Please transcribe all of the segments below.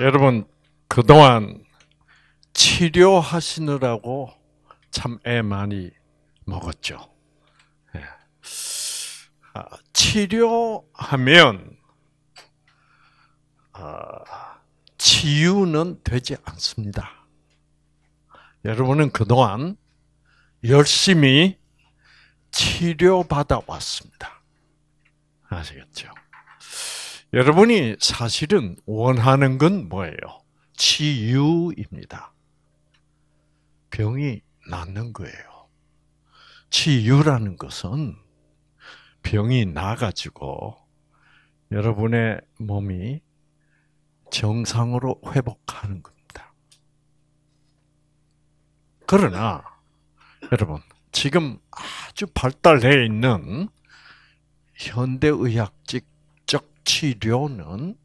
여러분 그동안 치료하시느라고 참 애 많이 먹었죠. 예. 아, 치료하면 아, 치유는 되지 않습니다. 여러분은 그동안 열심히 치료받아 왔습니다. 아시겠죠? 여러분이 사실은 원하는 건 뭐예요? 치유입니다. 병이 낫는 거예요. 치유라는 것은 병이 나가지고 여러분의 몸이 정상으로 회복하는 겁니다. 그러나 여러분 지금 아주 발달해 있는 현대의학적 치료는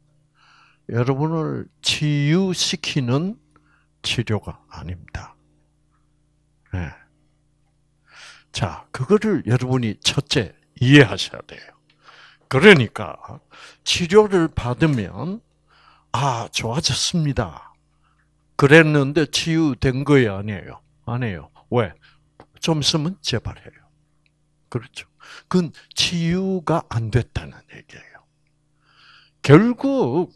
여러분을 치유시키는 치료가 아닙니다. 네. 자, 그거를 여러분이 첫째 이해하셔야 돼요. 그러니까 치료를 받으면 아 좋아졌습니다. 그랬는데 치유된 거예요, 아니에요? 아니에요. 왜? 좀 있으면 재발해요. 그렇죠. 그건 치유가 안 됐다는 얘기예요. 결국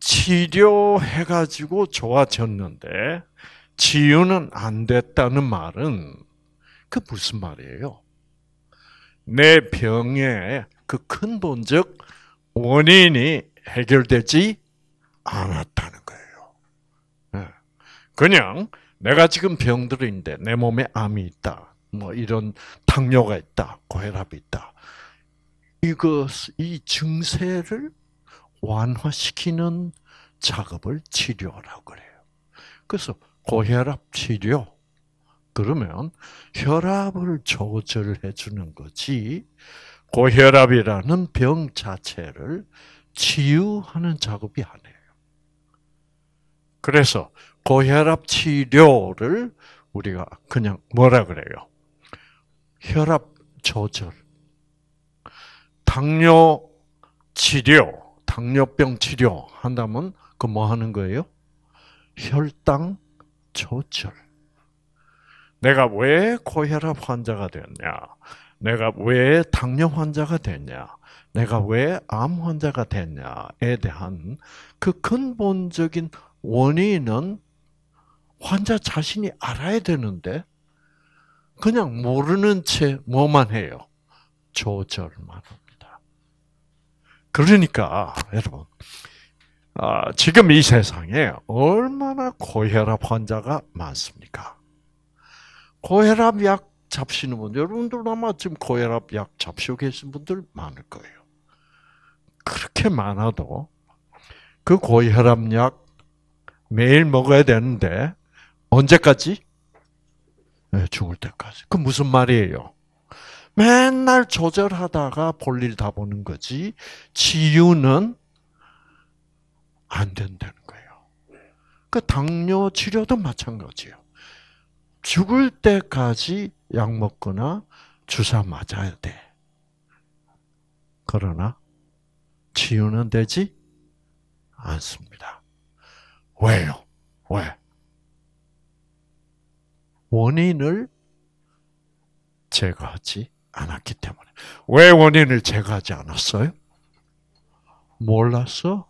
치료해가지고 좋아졌는데 치유는 안 됐다는 말은 그 무슨 말이에요? 내 병의 그 근본적 원인이 해결되지 않았다는 거예요. 예. 그냥 내가 지금 병들인데 내 몸에 암이 있다. 뭐 이런 당뇨가 있다. 고혈압이 있다. 이것 이 증세를 완화시키는 작업을 치료라고 그래요. 그래서 고혈압 치료 그러면 혈압을 조절해 주는 거지 고혈압이라는 병 자체를 치유하는 작업이 아니에요. 그래서 고혈압 치료를 우리가 그냥 뭐라 그래요? 혈압 조절, 당뇨 치료, 당뇨병 치료 한다면 그 뭐 하는 거예요? 혈당 조절. 내가 왜 고혈압 환자가 됐냐? 내가 왜 당뇨 환자가 됐냐? 내가 왜 암 환자가 됐냐에 대한 그 근본적인 원인은 환자 자신이 알아야 되는데 그냥 모르는 채 뭐만 해요? 조절만 그러니까 여러분 아, 지금 이 세상에 얼마나 고혈압 환자가 많습니까? 고혈압 약 잡시는 분 여러분들 아마 지금 고혈압 약 잡수고 계신 분들 많을 거예요. 그렇게 많아도 그 고혈압 약 매일 먹어야 되는데 언제까지? 네, 죽을 때까지. 그 무슨 말이에요? 맨날 조절하다가 볼일 다 보는 거지. 치유는 안 된다는 거예요. 그 당뇨 치료도 마찬가지예요. 죽을 때까지 약 먹거나 주사 맞아야 돼. 그러나 치유는 되지 않습니다. 왜요? 왜? 원인을 제거하지 않았기 때문에. 왜 원인을 제거하지 않았어요? 몰랐어?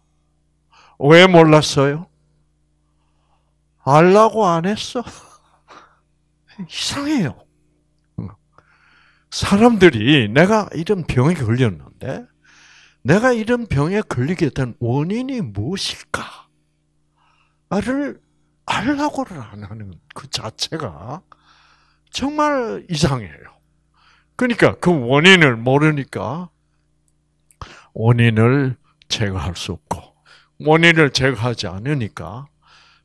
왜 몰랐어요? 알라고 안 했어? 이상해요. 사람들이 내가 이런 병에 걸렸는데, 내가 이런 병에 걸리게 된 원인이 무엇일까를 알라고를 안 하는 그 자체가 정말 이상해요. 그러니까 그 원인을 모르니까 원인을 제거할 수 없고 원인을 제거하지 않으니까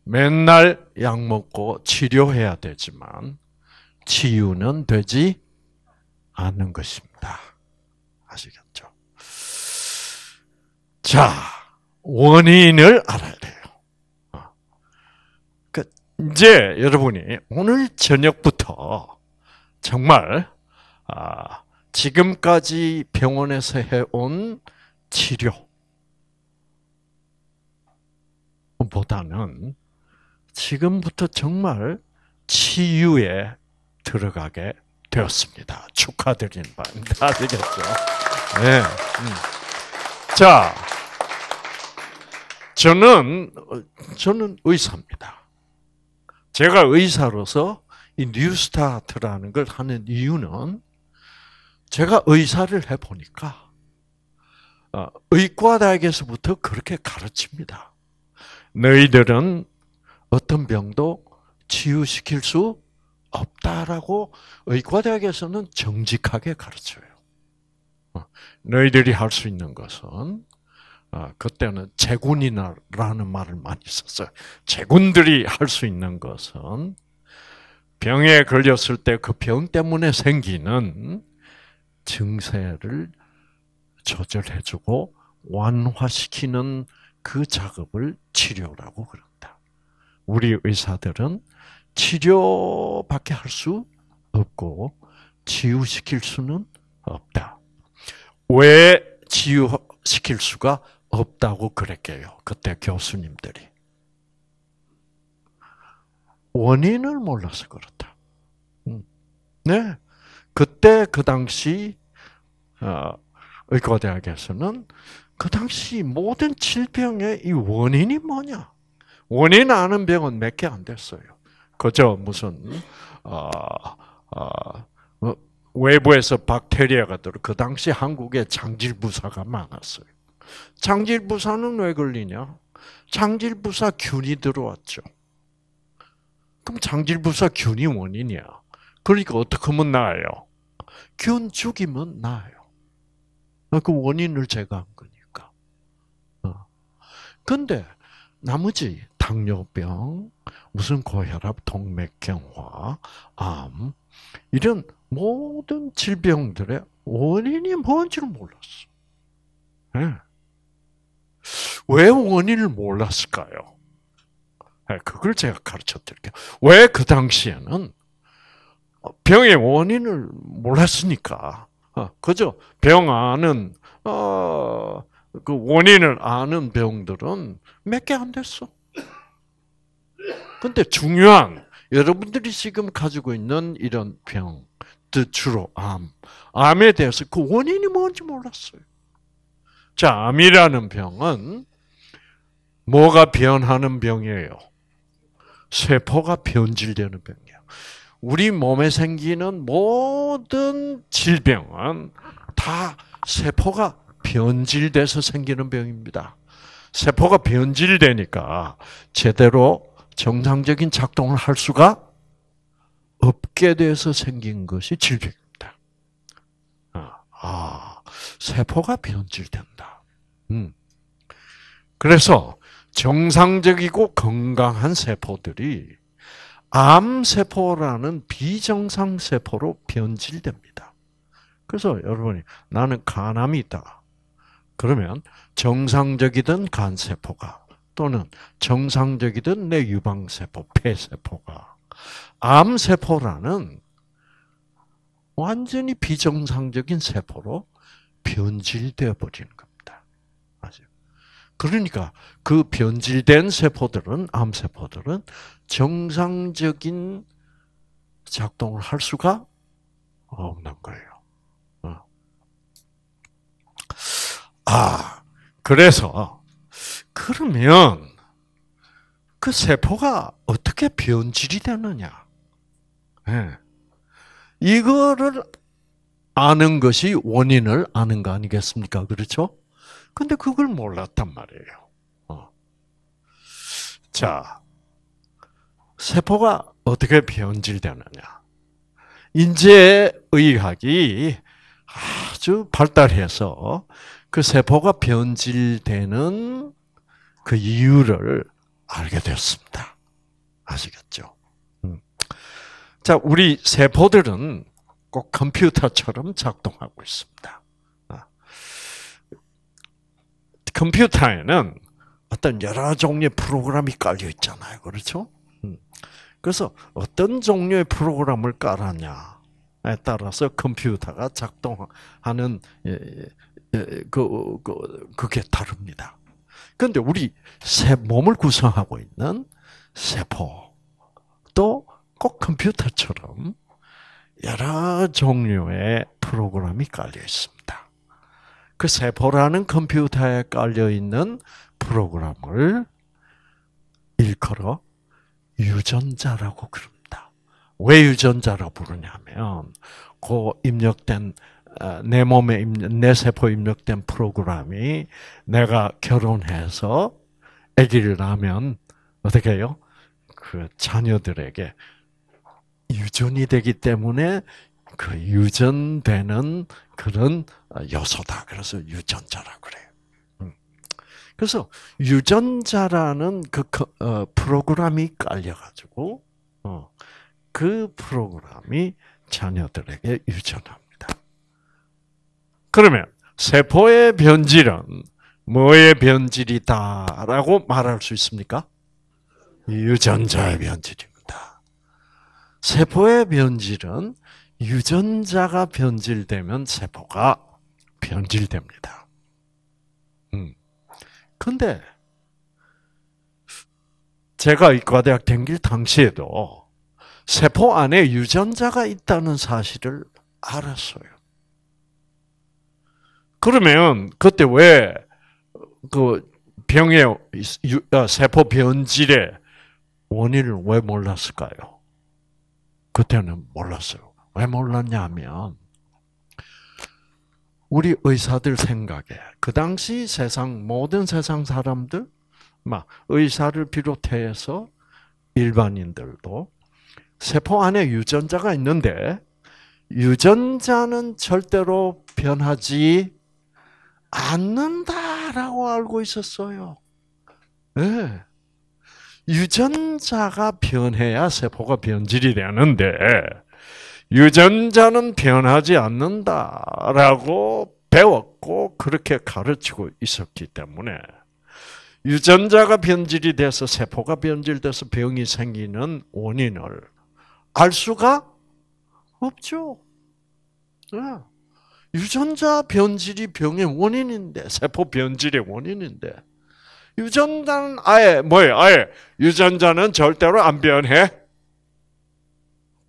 맨날 약 먹고 치료해야 되지만 치유는 되지 않는 것입니다. 아시겠죠? 자, 원인을 알아야 돼요. 어. 그 이제 여러분이 오늘 저녁부터 정말 아, 지금까지 병원에서 해온 치료보다는 지금부터 정말 치유에 들어가게 되었습니다. 축하드리바다 되겠죠? 네. 음. 자, 저는, 저는 의사입니다. 제가 의사로서 이 뉴스타트라는 걸 하는 이유는 제가 의사를 해보니까 어, 의과대학에서부터 그렇게 가르칩니다. 너희들은 어떤 병도 치유시킬 수 없다라고 의과대학에서는 정직하게 가르쳐요. 어, 너희들이 할 수 있는 것은 어, 그때는 제군이라는 말을 많이 썼어요. 제군들이 할 수 있는 것은 병에 걸렸을 때 그 병 때문에 생기는 증세를 조절해주고 완화시키는 그 작업을 치료라고 그런다. 우리 의사들은 치료밖에 할 수 없고 치유시킬 수는 없다. 왜 치유시킬 수가 없다고 그랬게요. 그때 교수님들이. 원인을 몰라서 그렇다. 음. 네. 그때 그 당시 어, 의과대학에서는 그 당시 모든 질병의 이 원인이 뭐냐? 원인 아는 병은 몇 개 안 됐어요. 그저 무슨 어, 어, 어, 외부에서 박테리아가 들어. 그 당시 한국에 장질부사가 많았어요. 장질부사는 왜 걸리냐? 장질부사균이 들어왔죠. 그럼 장질부사균이 원인이야. 그러니까 어떻게 하면 나아요? 균 죽이면 나아요. 그 원인을 제거한 거니까. 어. 근데 나머지 당뇨병, 무슨 고혈압, 동맥경화, 암 이런 모든 질병들의 원인이 뭔지를 몰랐어. 예. 왜 원인을 몰랐을까요? 예, 그걸 제가 가르쳐 드릴게요. 왜 그 당시에는 어, 병의 원인을 몰랐으니까. 어, 그죠? 병 아는, 어, 그 원인을 아는 병들은 몇 개 안 됐어. 근데 중요한, 여러분들이 지금 가지고 있는 이런 병, 주로 암, 암에 대해서 그 원인이 뭔지 몰랐어요. 자, 암이라는 병은 뭐가 변하는 병이에요? 세포가 변질되는 병이에요. 우리 몸에 생기는 모든 질병은 다 세포가 변질돼서 생기는 병입니다. 세포가 변질되니까 제대로 정상적인 작동을 할 수가 없게 돼서 생긴 것이 질병입니다. 아, 아 세포가 변질된다. 음. 그래서 정상적이고 건강한 세포들이 암세포라는 비정상세포로 변질됩니다. 그래서 여러분이 나는 간암이 있다. 그러면 정상적이던 간세포가 또는 정상적이던 내 유방세포, 폐세포가 암세포라는 완전히 비정상적인 세포로 변질되어 버리는 그러니까 그 변질된 세포들은 암세포들은 정상적인 작동을 할 수가 없는 거예요. 어. 아, 그래서 그러면 그 세포가 어떻게 변질이 되느냐? 네. 이거를 아는 것이 원인을 아는 거 아니겠습니까? 그렇죠? 근데 그걸 몰랐단 말이에요. 어. 자, 세포가 어떻게 변질되느냐. 인체의학이 아주 발달해서 그 세포가 변질되는 그 이유를 알게 되었습니다. 아시겠죠? 음. 자, 우리 세포들은 꼭 컴퓨터처럼 작동하고 있습니다. 컴퓨터에는 어떤 여러 종류의 프로그램이 깔려 있잖아요. 그렇죠? 음. 그래서 어떤 종류의 프로그램을 깔았냐에 따라서 컴퓨터가 작동하는 예, 예, 예, 그, 그 그게 다릅니다. 그런데 우리 새 몸을 구성하고 있는 세포도 꼭 컴퓨터처럼 여러 종류의 프로그램이 깔려 있습니다. 그 세포라는 컴퓨터에 깔려 있는 프로그램을 일컬어 유전자라고 그럽니다. 왜 유전자라고 부르냐면 그 입력된 어, 내 몸에 입력, 내 세포 입력된 프로그램이 내가 결혼해서 아기를 낳으면 어떻게 해요? 그 자녀들에게 유전이 되기 때문에 그 유전되는 그런 아, 여소다. 그래서 유전자라 그래요. 음. 그래서 유전자라는 그 어, 프로그램이 깔려가지고 어, 그 프로그램이 자녀들에게 유전합니다. 그러면 세포의 변질은 뭐의 변질이다라고 말할 수 있습니까? 유전자의 변질입니다. 세포의 변질은 유전자가 변질되면 세포가 변질됩니다. 음. 근데 제가 이과대학 댕길 당시에도 세포 안에 유전자가 있다는 사실을 알았어요. 그러면 그때 왜 그 병의 아, 세포 변질의 원인을 왜 몰랐을까요? 그때는 몰랐어요. 왜 몰랐냐면 우리 의사들 생각에 그 당시 세상 모든 세상 사람들 막 의사를 비롯해서 일반인들도 세포 안에 유전자가 있는데 유전자는 절대로 변하지 않는다라고 알고 있었어요. 네. 유전자가 변해야 세포가 변질이 되는데 유전자는 변하지 않는다라고 배웠고 그렇게 가르치고 있었기 때문에 유전자가 변질이 돼서 세포가 변질돼서 병이 생기는 원인을 알 수가 없죠. 예. 유전자 변질이 병의 원인인데 세포 변질의 원인인데 유전자는 아예 뭐예요? 아예 유전자는 절대로 안 변해.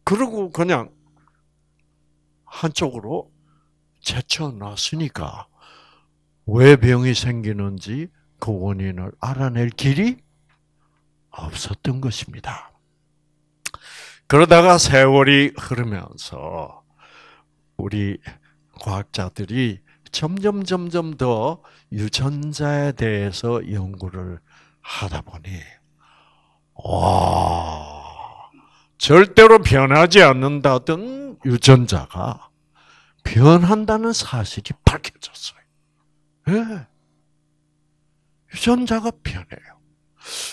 그리고 그냥 한쪽으로 제쳐놨으니까 왜 병이 생기는지 그 원인을 알아낼 길이 없었던 것입니다. 그러다가 세월이 흐르면서 우리 과학자들이 점점 점점 더 유전자에 대해서 연구를 하다 보니 와 절대로 변하지 않는다던 유전자가 변한다는 사실이 밝혀졌어요. 네. 유전자가 변해요.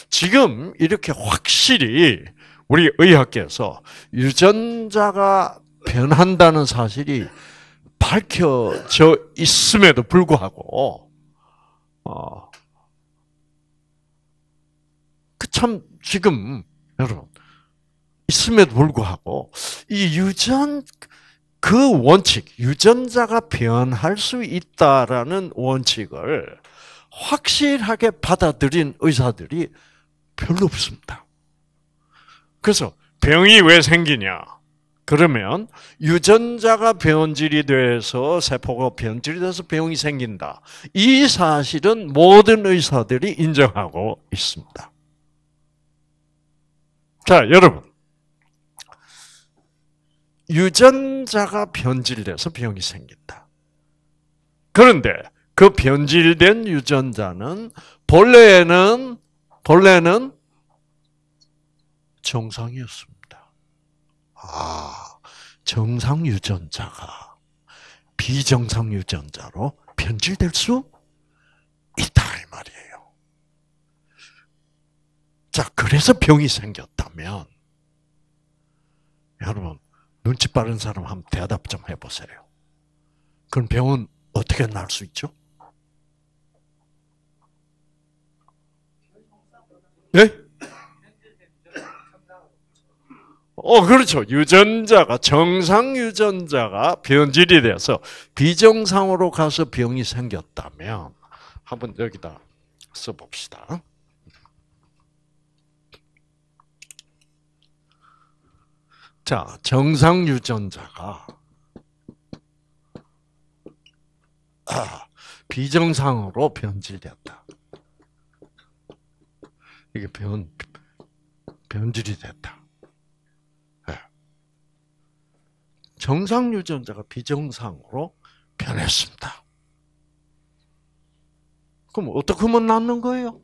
지금 이렇게 확실히 우리 의학계에서 유전자가 변한다는 사실이 밝혀져 있음에도 불구하고, 어, 그참 지금 여러분 있음에도 불구하고 이 유전 그 원칙, 유전자가 변할 수 있다라는 원칙을 확실하게 받아들인 의사들이 별로 없습니다. 그래서 병이 왜 생기냐? 그러면 유전자가 변질이 돼서 세포가 변질이 돼서 병이 생긴다. 이 사실은 모든 의사들이 인정하고 있습니다. 자, 여러분. 유전자가 변질돼서 병이 생긴다. 그런데 그 변질된 유전자는 본래는 본래는 정상이었습니다. 아, 정상 유전자가 비정상 유전자로 변질될 수 있다 이 말이에요. 자, 그래서 병이 생겼다면 여러분 눈치 빠른 사람 한번 대답 좀 해보세요. 그럼 병은 어떻게 날 수 있죠? 예? 어, 그렇죠. 유전자가, 정상 유전자가 변질이 돼서 비정상으로 가서 병이 생겼다면, 한번 여기다 써봅시다. 자, 정상 유전자가 비정상으로 변질됐다. 이게 변 변질이 됐다. 네. 정상 유전자가 비정상으로 변했습니다. 그럼 어떻게 하면 낫는 거예요?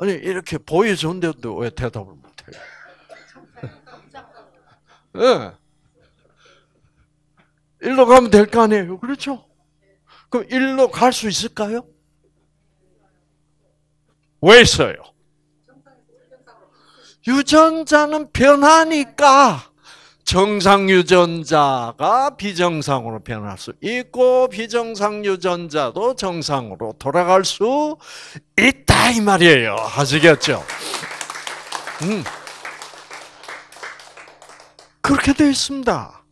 아니 이렇게 보여준데도 왜 대답을 못해요? 예. 일로 가면 될 거 아니에요, 그렇죠? 그럼 일로 갈 수 있을까요? 왜 있어요? 유전자는 변하니까 정상 유전자가 비정상으로 변할 수 있고 비정상 유전자도 정상으로 돌아갈 수 있다 이 말이에요. 아시겠죠? 음. 그렇게 되어 있습니다.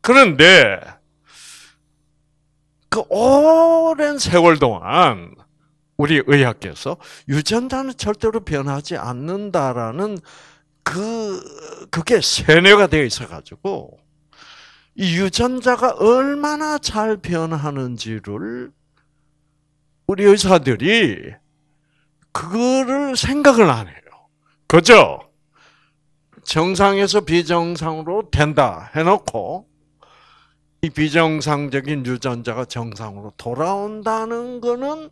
그런데 그 오랜 세월 동안 우리 의학계에서 유전자는 절대로 변하지 않는다라는 그 그게 세뇌가 되어 있어가지고 이 유전자가 얼마나 잘 변하는지를 우리 의사들이 그거를 생각을 안 해요. 그죠? 정상에서 비정상으로 된다 해놓고 이 비정상적인 유전자가 정상으로 돌아온다는 거는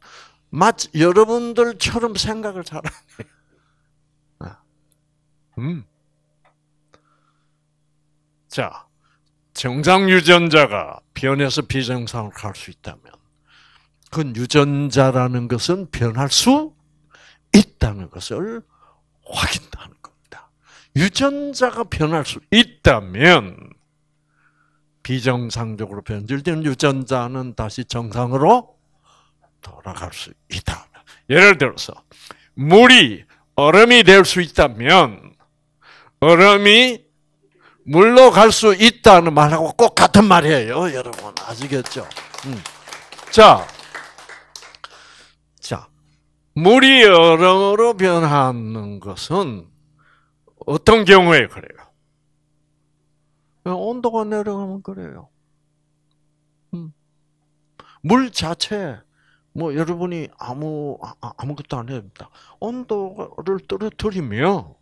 마치 여러분들처럼 생각을 잘 안 해요. 음. 자, 정상 유전자가 변해서 비정상으로 갈 수 있다면, 그 유전자라는 것은 변할 수 있다는 것을 확인하는 겁니다. 유전자가 변할 수 있다면, 비정상적으로 변질된 유전자는 다시 정상으로 돌아갈 수 있다. 예를 들어서, 물이 얼음이 될 수 있다면, 흐름이 물로갈 수 있다는 말하고 꼭 같은 말이에요, 여러분. 아시겠죠? 음. 자, 자, 물이 얼음으로 변하는 것은 어떤 경우에 그래요? 온도가 내려가면 그래요. 음. 물 자체, 뭐 여러분이 아무 아, 아무것도 안 해야 됩니다. 온도를 떨어뜨리면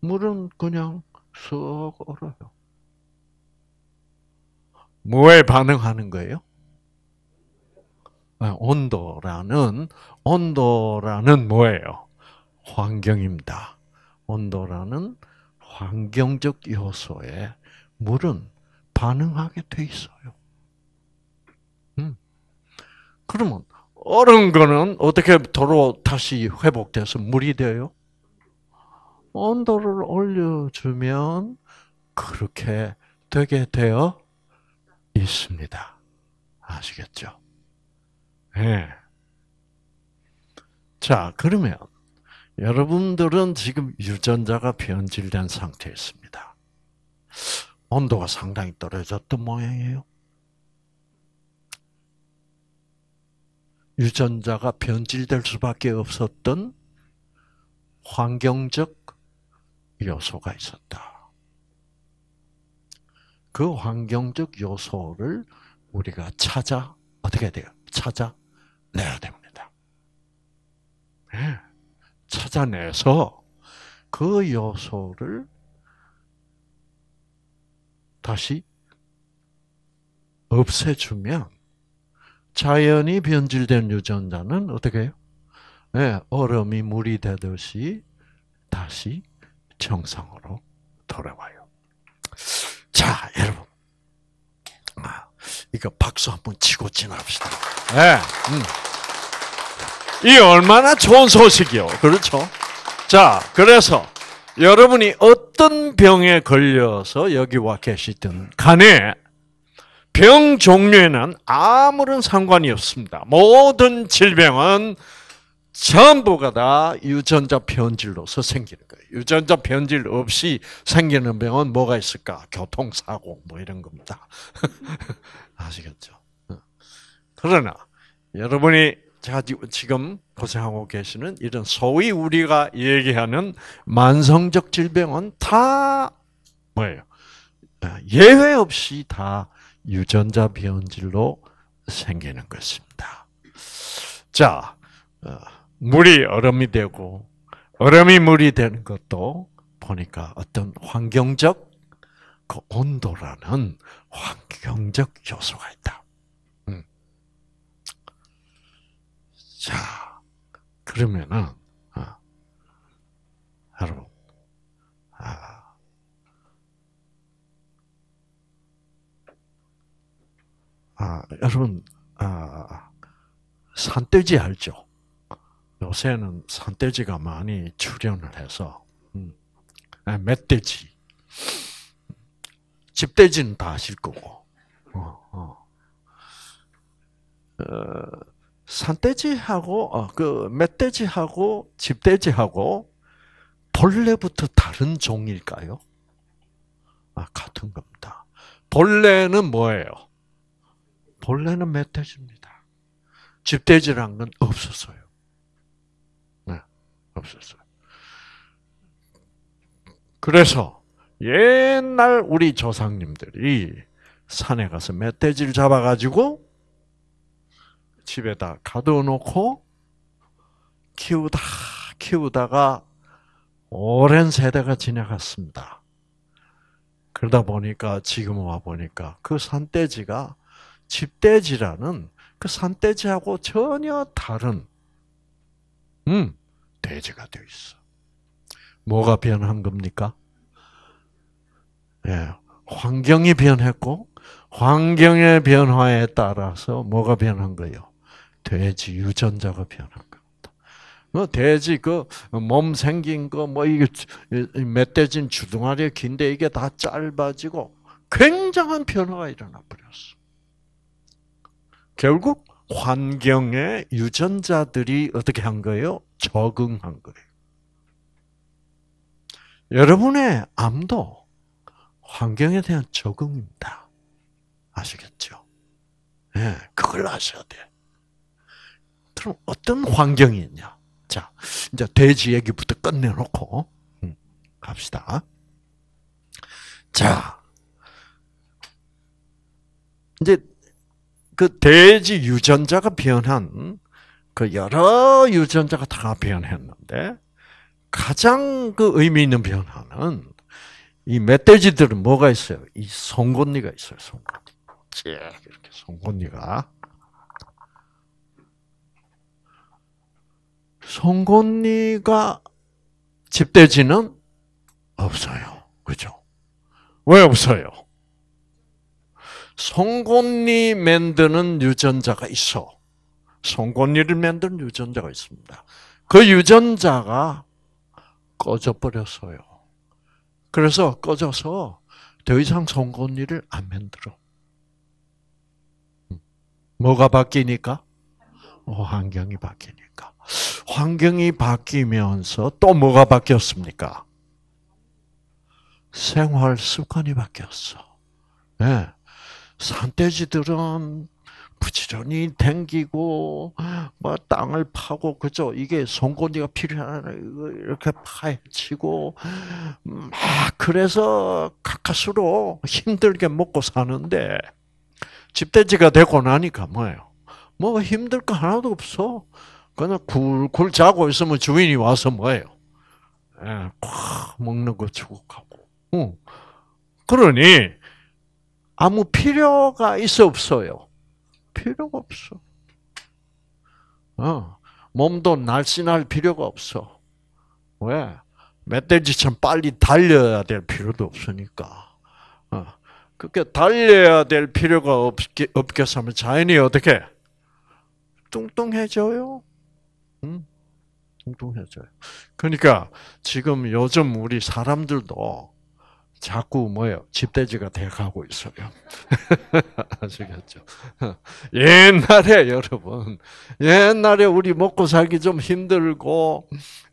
물은 그냥 썩 얼어요. 뭐에 반응하는 거예요? 아, 온도라는 온도라는 뭐예요? 환경입니다. 온도라는 환경적 요소에 물은 반응하게 돼 있어요. 음. 그러면 얼은 거는 어떻게 도로 다시 회복돼서 물이 돼요? 온도를 올려주면 그렇게 되게 되어 있습니다. 아시겠죠? 예. 네. 자, 그러면 여러분들은 지금 유전자가 변질된 상태에 있습니다. 온도가 상당히 떨어졌던 모양이에요. 유전자가 변질될 수밖에 없었던 환경적 요소가 있었다. 그 환경적 요소를 우리가 찾아 어떻게 돼요? 찾아내야 됩니다. 찾아내서 그 요소를 다시 없애주면 자연이 변질된 유전자는 어떻게 해요? 네, 얼음이 물이 되듯이 다시 정상으로 돌아와요. 자, 여러분. 아, 이거 박수 한 번 치고 지납시다. 네. 음. 이 얼마나 좋은 소식이요. 그렇죠? 자, 그래서 여러분이 어떤 병에 걸려서 여기와 계시든 간에 병 종류에는 아무런 상관이 없습니다. 모든 질병은 전부가 다 유전자 변질로서 생기는 거예요. 유전자 변질 없이 생기는 병은 뭐가 있을까? 교통사고 뭐 이런 겁니다. 아시겠죠? 그러나 여러분이 제가 지금 고생하고 계시는 이런 소위 우리가 얘기하는 만성적 질병은 다 뭐예요? 아, 예외 없이 다 유전자 변질로 생기는 것입니다. 자, 어, 물이 얼음이 되고 얼음이 물이 되는 것도 보니까 어떤 환경적 그 온도라는 환경적 요소가 있다. 음. 자, 그러면은 아, 여러분, 아, 아 여러분, 아, 산돼지 알죠? 요새는 산돼지가 많이 출현을 해서 음, 아, 멧돼지, 집돼지는 다 아실 거고 어, 어. 어, 산돼지하고 어, 그 멧돼지하고 집돼지하고 본래부터 다른 종일까요? 아, 같은 겁니다. 본래는 뭐예요? 본래는 멧돼지입니다. 집돼지란 건 없었어요. 없었어요. 그래서 옛날 우리 조상님들이 산에 가서 멧돼지를 잡아가지고 집에다 가둬놓고 키우다 키우다가 오랜 세대가 지나갔습니다. 그러다 보니까 지금 와 보니까 그 산돼지가 집돼지라는 그 산돼지하고 전혀 다른 음 배제가 되어 있어. 뭐가 변한 겁니까? 예, 환경이 변했고 환경의 변화에 따라서 뭐가 변한 거예요? 돼지 유전자가 변한 겁니다. 뭐 돼지 그 몸 생긴 거 뭐 이게 멧돼지 주둥아리 긴데 이게 다 짧아지고 굉장한 변화가 일어나 버렸어. 결국 환경의 유전자들이 어떻게 한 거예요? 적응한 거예요. 여러분의 암도 환경에 대한 적응입니다. 아시겠죠? 예, 네, 그걸 아셔야 돼. 그럼 어떤 환경이 있냐? 자, 이제 돼지 얘기부터 끝내놓고 음, 갑시다. 자, 이제 그 돼지 유전자가 변한 그 여러 유전자가 다 변했는데 가장 그 의미 있는 변화는 이 멧돼지들은 뭐가 있어요? 이 송곳니가 있어요. 송곳니. 이렇게 송곳니가 송곳니가 집돼지는 없어요. 그죠? 왜 없어요? 송곳니 만드는 유전자가 있어. 송곳니를 만든 유전자가 있습니다. 그 유전자가 꺼져버렸어요. 그래서 꺼져서 더 이상 송곳니를 안 만들어. 뭐가 바뀌니까? 어, 환경이 바뀌니까. 환경이 바뀌면서 또 뭐가 바뀌었습니까? 생활 습관이 바뀌었어. 예. 산돼지들은 부지런히 댕기고 뭐 땅을 파고 그죠? 이게 송곳니가 필요하나 이렇게 파헤치고 막 그래서 가까스로 힘들게 먹고 사는데 집돼지가 되고 나니까 뭐예요? 뭐 힘들 거 하나도 없어. 그냥 굴 굴 자고 있으면 주인이 와서 뭐예요? 예, 먹는 거 주고 가고. 응. 그러니 아무 필요가 있어 없어요. 필요가 없어. 어, 몸도 날씬할 필요가 없어. 왜? 멧돼지처럼 빨리 달려야 될 필요도 없으니까. 어, 그게 달려야 될 필요가 없게, 없게 하면 자연이 어떻게? 뚱뚱해져요. 응? 뚱뚱해져요. 그러니까 지금 요즘 우리 사람들도 자꾸 뭐예요? 집돼지가 돼가고 있어요. 아시겠죠? 옛날에 여러분, 옛날에 우리 먹고 살기 좀 힘들고,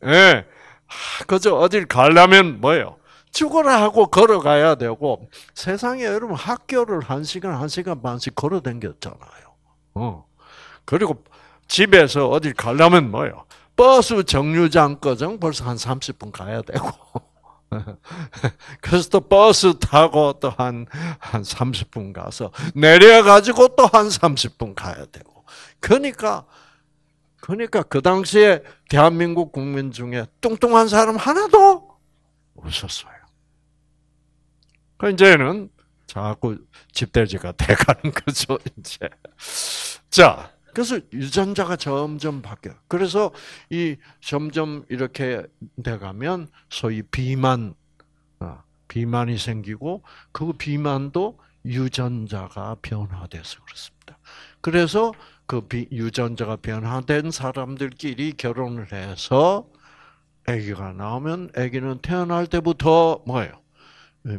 예, 그저 어딜 가려면 뭐예요? 죽어라 하고 걸어가야 되고, 세상에 여러분 학교를 한 시간, 한 시간 반씩 걸어 댕겼잖아요. 어. 그리고 집에서 어딜 가려면 뭐예요? 버스 정류장까지 벌써 한 30분 가야 되고. 그래서 또 버스 타고 또 한, 한 30분 가서 내려가지고 또 한 30분 가야 되고. 그러니까, 그러니까 그 당시에 대한민국 국민 중에 뚱뚱한 사람 하나도 없었어요. 그 이제는 자꾸 집돼지가 돼가는 거죠, 이제. 자, 그래서 유전자가 점점 바뀌어. 그래서 이 점점 이렇게 돼가면 소위 비만, 어, 비만이 생기고 그 비만도 유전자가 변화돼서 그렇습니다. 그래서 그 유전자가 변화된 사람들끼리 결혼을 해서 아기가 나오면 아기는 태어날 때부터 뭐예요?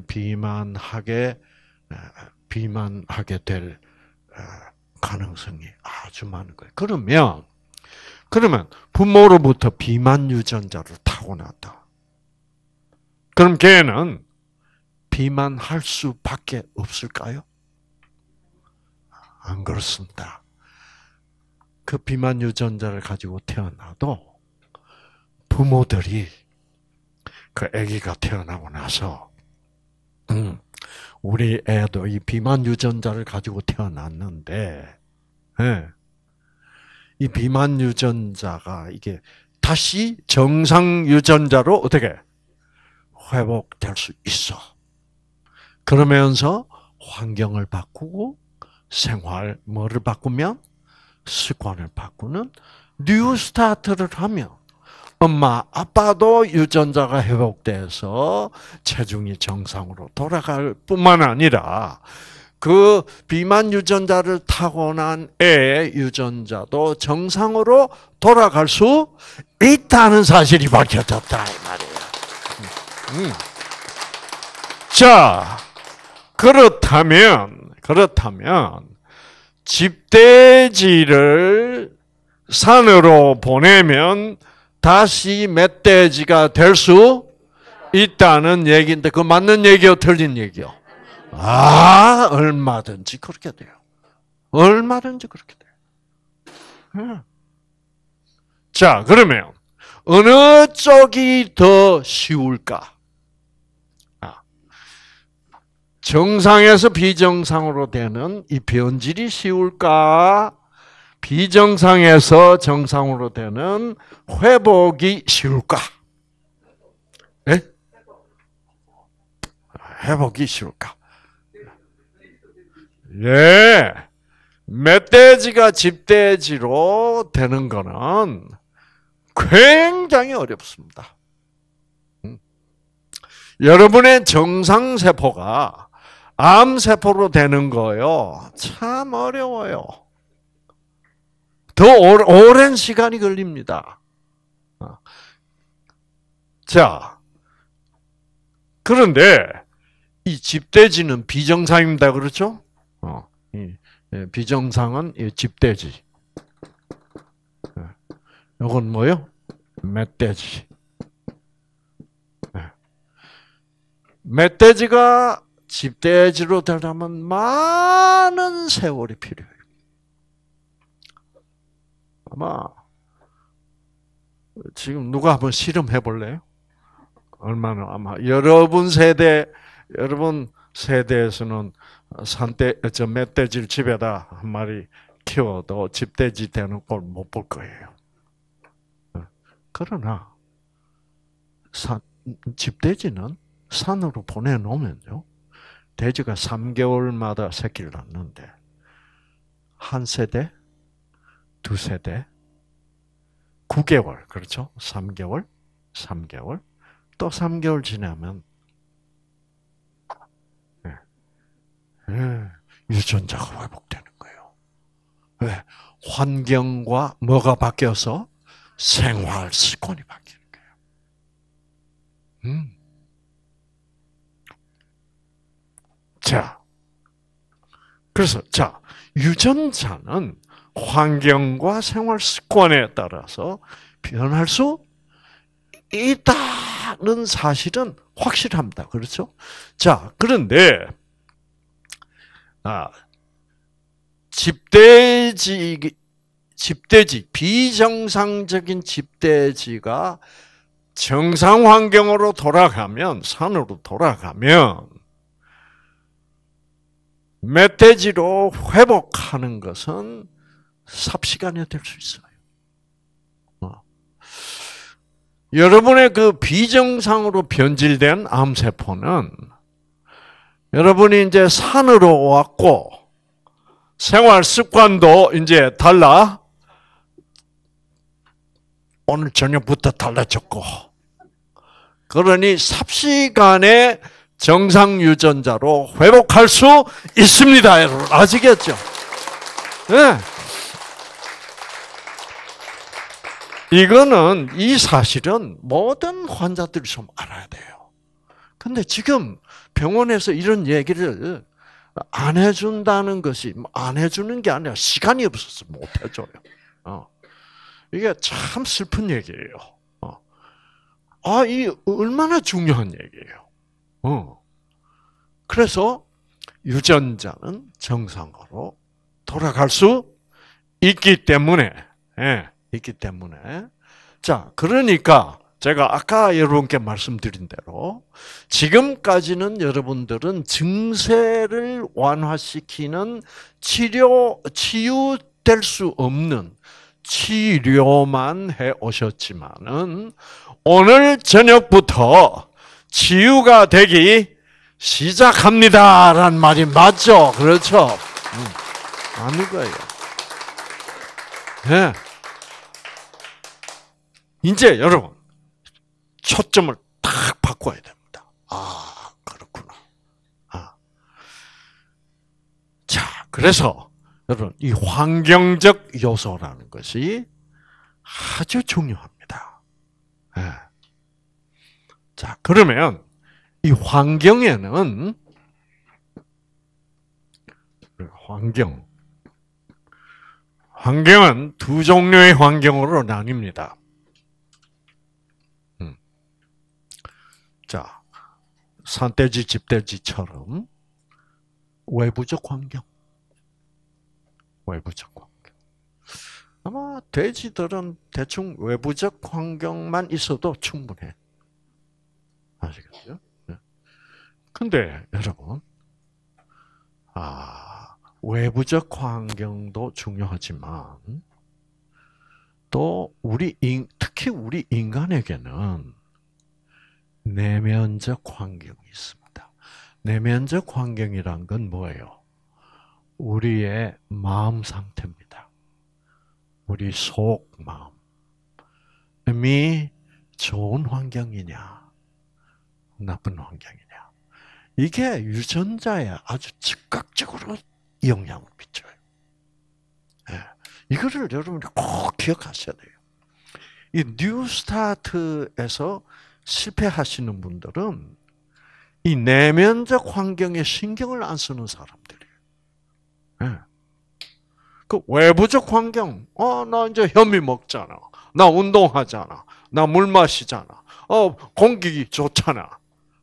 비만하게 어, 비만하게 될 어, 가능성이 아주 많은 거예요. 그러면 그러면 부모로부터 비만 유전자를 타고났다. 그럼 걔는 비만할 수밖에 없을까요? 안 그렇습니다. 그 비만 유전자를 가지고 태어나도 부모들이 그 아기가 태어나고 나서 음, 우리 애도 이 비만 유전자를 가지고 태어났는데, 예. 이 비만 유전자가 이게 다시 정상 유전자로 어떻게 회복될 수 있어. 그러면서 환경을 바꾸고 생활 뭐를 바꾸면 습관을 바꾸는 뉴 스타트를 하면 엄마, 아빠도 유전자가 회복돼서 체중이 정상으로 돌아갈 뿐만 아니라 그 비만 유전자를 타고난 애 유전자도 정상으로 돌아갈 수 있다는 사실이 밝혀졌다 이말이에 음. 음. 자, 그렇다면 그렇다면 집돼지를 산으로 보내면 다시 멧돼지가 될 수 있다는 얘기인데 그 맞는 얘기요 틀린 얘기요? 아 얼마든지 그렇게 돼요. 얼마든지 그렇게 돼요. 음. 자 그러면 어느 쪽이 더 쉬울까? 아, 정상에서 비정상으로 되는 이 변질이 쉬울까? 비정상에서 정상으로 되는 회복이 쉬울까? 네? 회복이 쉬울까? 예. 멧돼지가 집돼지로 되는 거는 굉장히 어렵습니다. 음. 여러분의 정상세포가 암세포로 되는 거요. 참 어려워요. 더 오랜 시간이 걸립니다. 어. 자, 그런데 이 집돼지는 비정상입니다. 그렇죠? 어, 예, 비정상은 집돼지. 이건 예, 뭐요? 멧돼지. 예. 멧돼지가 집돼지로 되려면 많은 세월이 필요해요. 아마 지금 누가 한번 실험해 볼래요? 얼마나 아마 여러분 세대 여러분 세대에서는 산대 저 멧돼지를 집에다 한 마리 키워도 집돼지 되는 걸 못 볼 거예요. 그러나 산 집돼지는 산으로 보내놓으면요. 돼지가 3개월마다 새끼를 낳는데 한 세대 두세 대, 9개월, 그렇죠? 3개월, 3개월, 또 3개월 지나면 예. 예, 유전자가 회복되는 거예요. 왜? 예, 환경과 뭐가 바뀌어서 생활 습관이 바뀌는 거예요. 음. 자, 그래서 자 유전자는 환경과 생활 습관에 따라서 변할 수 있다는 사실은 확실합니다. 그렇죠? 자, 그런데 아, 집대지 집대지 비정상적인 집대지가 정상 환경으로 돌아가면 산으로 돌아가면 멧돼지로 회복하는 것은 삽시간이 될 수 있어요. 어. 여러분의 그 비정상으로 변질된 암세포는 여러분이 이제 산으로 왔고 생활 습관도 이제 달라 오늘 저녁부터 달라졌고 그러니 삽시간에 정상 유전자로 회복할 수 있습니다. 아시겠죠? 네. 이거는 이 사실은 모든 환자들이 좀 알아야 돼요. 근데 지금 병원에서 이런 얘기를 안 해준다는 것이 안 해주는 게 아니라 시간이 없어서 못 해줘요. 어. 이게 참 슬픈 얘기예요. 어. 아, 이 얼마나 중요한 얘기예요. 어. 그래서 유전자는 정상으로 돌아갈 수 있기 때문에 예. 있기 때문에 자 그러니까 제가 아까 여러분께 말씀드린 대로 지금까지는 여러분들은 증세를 완화시키는 치료 치유될 수 없는 치료만 해 오셨지만은 오늘 저녁부터 치유가 되기 시작합니다라 말이 맞죠? 그렇죠? 아닌 거예요. 네. 이제 여러분 초점을 딱 바꿔야 됩니다. 아 그렇구나. 아. 자 그래서 여러분 이 환경적 요소라는 것이 아주 중요합니다. 네. 자 그러면 이 환경에는 환경 환경은 두 종류의 환경으로 나뉩니다. 산돼지 집돼지처럼 외부적 환경, 외부적 환경. 아마 돼지들은 대충 외부적 환경만 있어도 충분해. 아시겠죠? 네. 근데 여러분, 아, 외부적 환경도 중요하지만, 또 우리 특히 우리 인간에게는 내면적 환경이 있습니다. 내면적 환경이란 건 뭐예요? 우리의 마음 상태입니다. 우리 속 마음이 좋은 환경이냐, 나쁜 환경이냐. 이게 유전자에 아주 즉각적으로 영향을 미쳐요. 네. 이거를 여러분이 꼭 기억하셔야 돼요. 이 뉴스타트에서 실패하시는 분들은 이 내면적 환경에 신경을 안 쓰는 사람들이에요. 네. 그 외부적 환경, 어, 나 이제 현미 먹잖아. 나 운동하잖아. 나 물 마시잖아. 어, 공기 좋잖아.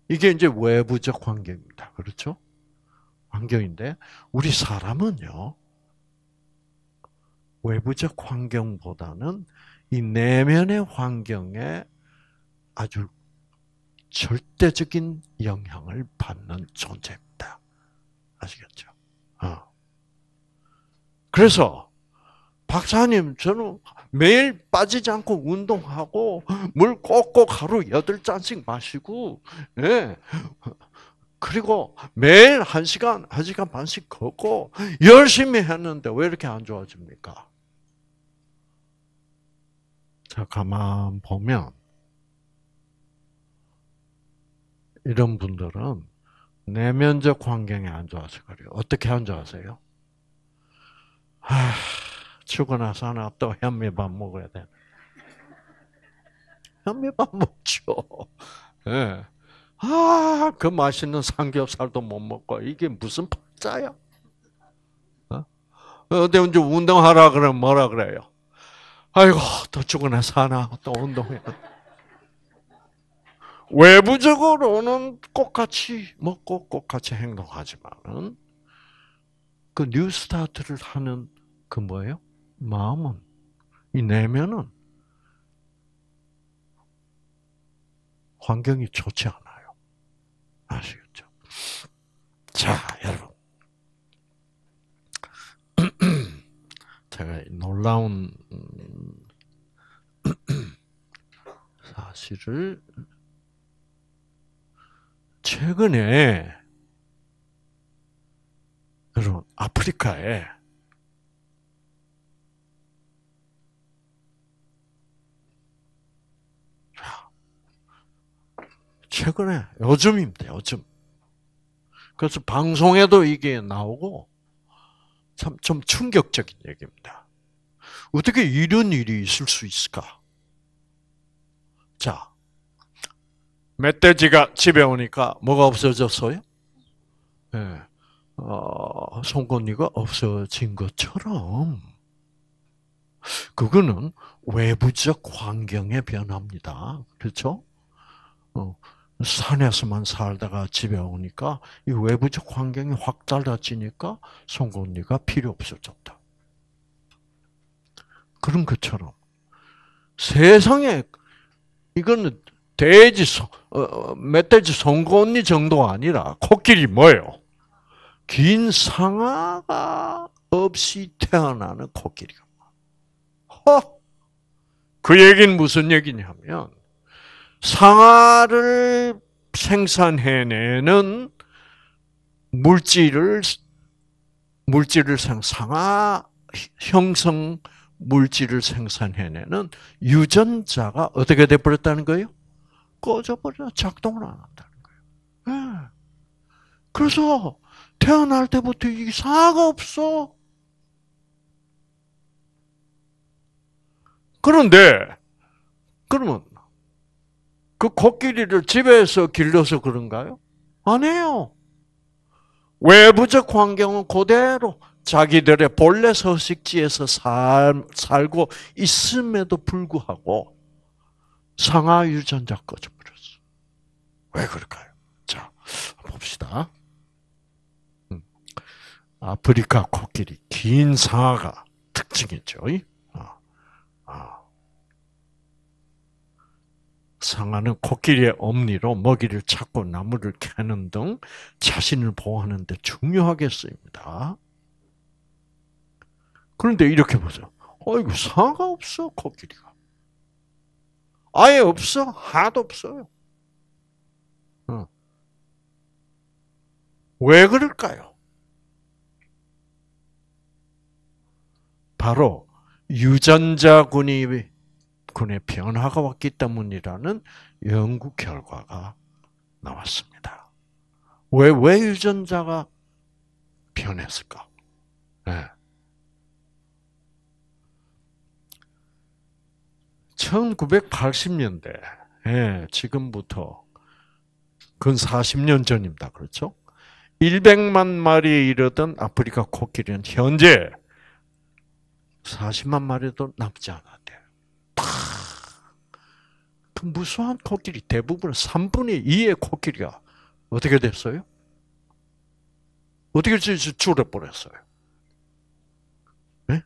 이게 이제 외부적 환경입니다. 그렇죠? 환경인데, 우리 사람은요, 외부적 환경보다는 이 내면의 환경에 아주 절대적인 영향을 받는 존재입니다. 아시겠죠? 어. 그래서 박사님, 저는 매일 빠지지 않고 운동하고 물 꼭꼭 하루 8잔씩 마시고 예. 그리고 매일 1시간, 1시간 반씩 걷고 열심히 했는데 왜 이렇게 안 좋아집니까? 자, 가만 보면 이런 분들은 내면적 환경이 안 좋아서 그래요. 어떻게 안 좋아서요? 아, 죽고 나서 하나 또 현미밥 먹어야 돼. 현미밥 먹죠. 네. 아, 그 맛있는 삼겹살도 못 먹고 이게 무슨 팔자야? 어? 어디 이제 운동하라 그러면 뭐라 그래요? 아이고, 또 죽고 나서 나또운동해 외부적으로는 꼭같이 먹고 뭐 똑같이 행동하지만 그 뉴스타트를 하는 그 뭐예요? 마음은 이 내면은 환경이 좋지 않아요. 아시겠죠? 자, 여러분. 제가 놀라운 사실을 최근에 여러분 아프리카에 최근에 요즘입니다. 요즘. 그래서 방송에도 이게 나오고 참 좀 충격적인 얘기입니다. 어떻게 이런 일이 있을 수 있을까? 자, 멧돼지가 집에 오니까 뭐가 없어졌어요? 네. 어, 송곳니가 없어진 것처럼 그거는 외부적 환경의 변화입니다. 그렇죠? 어, 산에서만 살다가 집에 오니까 이 외부적 환경이 확 달라지니까 송곳니가 필요 없어졌다. 그런 것처럼 세상에 이거는 돼지, 어, 어, 멧돼지 송곳니 정도가 아니라 코끼리 뭐예요? 긴 상아가 없이 태어나는 코끼리가. 허! 그 얘기는 무슨 얘기냐면 상아를 생산해내는 물질을 물질을 생 상아 형성 물질을 생산해내는 유전자가 어떻게 돼 버렸다는 거예요? 꺼져버려나 작동을 안 한다는 거예요. 네. 그래서 태어날 때부터 이게 사가 없어. 그런데 그러면 그 코끼리를 집에서 길러서 그런가요? 아니에요. 외부적 환경은 그대로 자기들의 본래 서식지에서 살, 살고 있음에도 불구하고 상하 유전자 꺼져버렸어. 왜 그럴까요? 자, 봅시다. 음. 아프리카 코끼리 긴 상하가 특징이죠. 아, 아. 상하는 코끼리의 엄니로 먹이를 찾고 나무를 캐는 등 자신을 보호하는 데 중요하게 쓰입니다. 그런데 이렇게 보세요. 어이구, 상하 없어, 코끼리가. 아예 없어. 하나도 없어요. 어. 왜 그럴까요? 바로 유전자군이 군의 변화가 왔기 때문이라는 연구 결과가 나왔습니다. 왜, 왜 유전자가 변했을까? 네. 1980년대, 예, 지금부터, 근 40년 전입니다. 그렇죠? 100만 마리에 이르던 아프리카 코끼리는 현재 40만 마리도 남지 않았대. 그 무수한 코끼리 대부분 3분의 2의 코끼리가 어떻게 됐어요? 어떻게 줄어버렸어요? 네?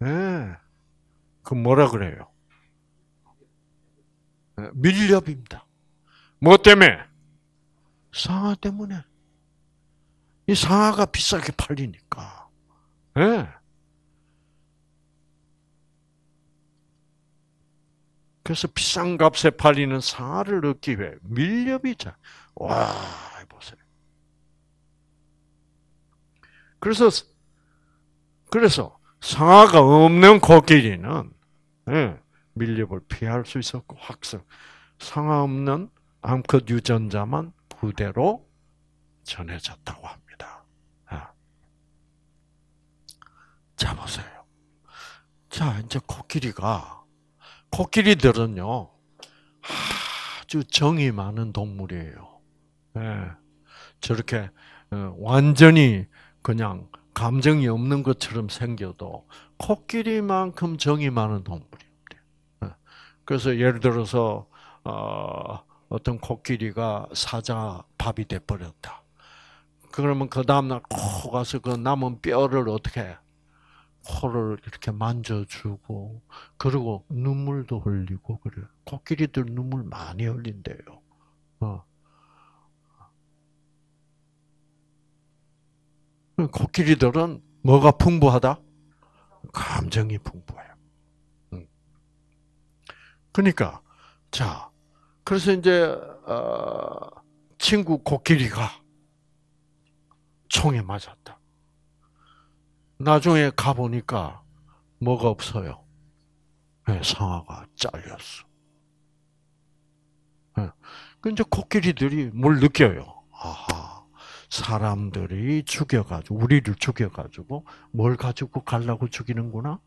네. 그 뭐라 그래요? 어, 밀렵입니다. 뭐 때문에? 상하 때문에. 이 상하가 비싸게 팔리니까. 네. 그래서 비싼 값에 팔리는 상하를 얻기 위해 밀렵이 자. 와, 보세요. 그래서, 그래서 상하가 없는 코끼리는 예, 밀렵을 피할 수 있었고 학습 상관없는 암컷 유전자만 그대로 전해졌다고 합니다. 예. 자 보세요. 자 이제 코끼리가 코끼리들은요 아주 정이 많은 동물이에요. 예. 저렇게 어, 완전히 그냥 감정이 없는 것처럼 생겨도 코끼리만큼 정이 많은 동물. 그래서 예를 들어서 어, 어떤 코끼리가 사자 밥이 돼 버렸다. 그러면 그 다음날 코 가서 그 남은 뼈를 어떻게 코를 이렇게 만져주고 그리고 눈물도 흘리고 그래. 코끼리들 눈물 많이 흘린대요. 어. 코끼리들은 뭐가 풍부하다? 감정이 풍부해. 그러니까 자 그래서 이제 어, 친구 코끼리가 총에 맞았다. 나중에 가 보니까 뭐가 없어요. 네, 상아가 잘렸어. 네. 예, 근데 그 코끼리들이 뭘 느껴요? 아하, 사람들이 죽여가지고 우리를 죽여가지고 뭘 가지고 가려고 죽이는구나?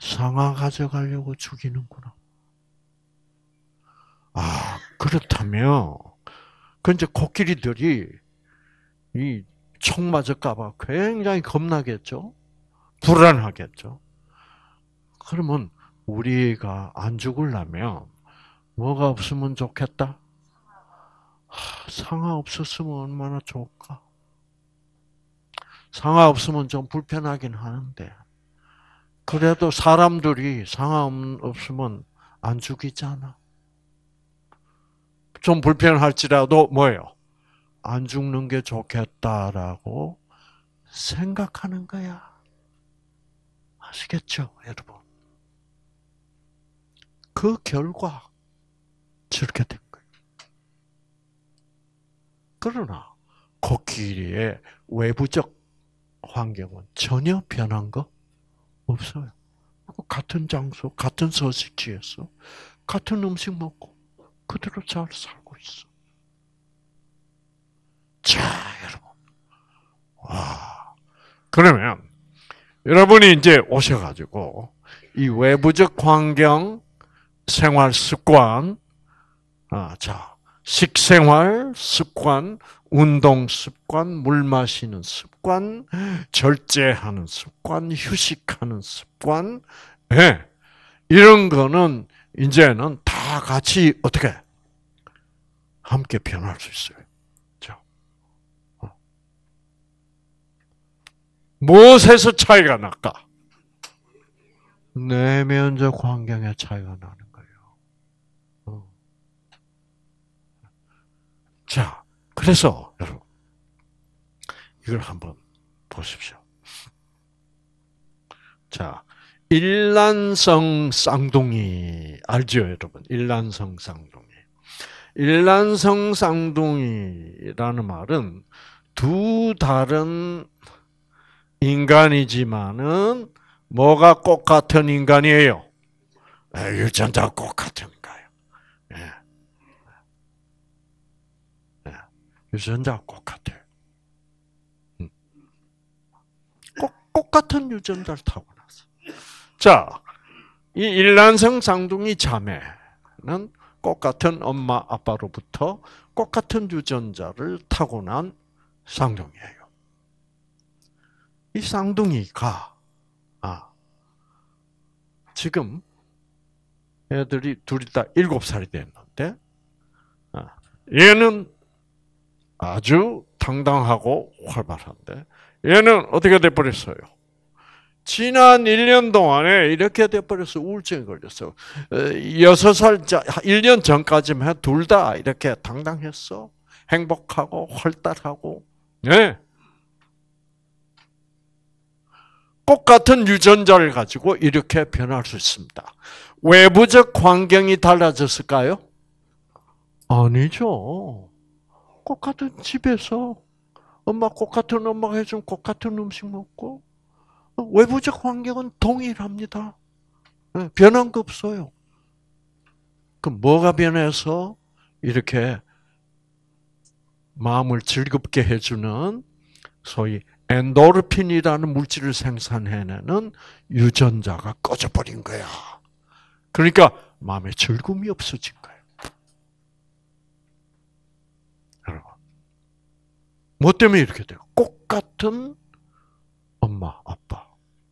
상아 가져가려고 죽이는구나. 아, 그렇다면, 그 이제 코끼리들이 이 총 맞을까봐 굉장히 겁나겠죠? 불안하겠죠? 그러면 우리가 안 죽으려면 뭐가 없으면 좋겠다? 상하 없었으면 얼마나 좋을까? 상하 없으면 좀 불편하긴 하는데, 그래도 사람들이 상하 없으면 안 죽이잖아. 좀 불편할지라도 뭐예요? 안 죽는 게 좋겠다라고 생각하는 거야. 아시겠죠, 여러분? 그 결과 저렇게 된 거예요. 그러나 코끼리의 그 외부적 환경은 전혀 변한 거 없어요. 뭐 같은 장소, 같은 서식지에서 같은 음식 먹고 그대로 잘 살고 있어. 자, 여러분. 와. 그러면, 여러분이 이제 오셔가지고, 이 외부적 환경, 생활 습관, 아, 자, 식생활 습관, 운동 습관, 물 마시는 습관, 절제하는 습관, 휴식하는 습관, 예. 네. 이런 거는 이제는 다 같이 어떻게 함께 변할 수 있어요. 그렇죠? 무엇에서 차이가 날까? 내면적 환경의 차이가 나는 거예요. 어. 자, 그래서 여러분 이걸 한번 보십시오. 자, 일란성 쌍둥이 알죠, 여러분? 일란성 쌍둥이. 일란성 쌍둥이라는 말은 두 다른 인간이지만은 뭐가 꼭 같은 인간이에요? 예, 유전자 꼭 같은 가요 예. 예. 유전자 꼭 같아요. 음. 꼭, 꼭 같은 유전자를 타고 자, 이 일란성 쌍둥이 자매는 꽃 같은 엄마 아빠로부터 꽃 같은 유전자를 타고난 쌍둥이에요. 이 쌍둥이가 아, 지금 애들이 둘이 다 일곱 살이 됐는데 아, 얘는 아주 당당하고 활발한데 얘는 어떻게 돼 버렸어요? 지난 1년 동안에 이렇게 돼버려서 우울증에 걸렸어. 6살 어, 1년 전까지만 해도 둘 다 이렇게 당당했어. 행복하고 활달하고 네. 꽃 같은 유전자를 가지고 이렇게 변할 수 있습니다. 외부적 환경이 달라졌을까요? 아니죠. 꽃 같은 집에서 엄마 꽃 같은 엄마가 해준 꽃 같은 음식 먹고 어, 외부적 환경은 동일합니다. 예, 변한 거 없어요. 그럼 뭐가 변해서 이렇게 마음을 즐겁게 해주는 소위 엔도르핀이라는 물질을 생산해내는 유전자가 꺼져버린 거야. 그러니까 마음에 즐거움이 없어진 거예요. 여러분, 뭐 때문에 이렇게 돼요? 똑 같은 엄마, 아빠.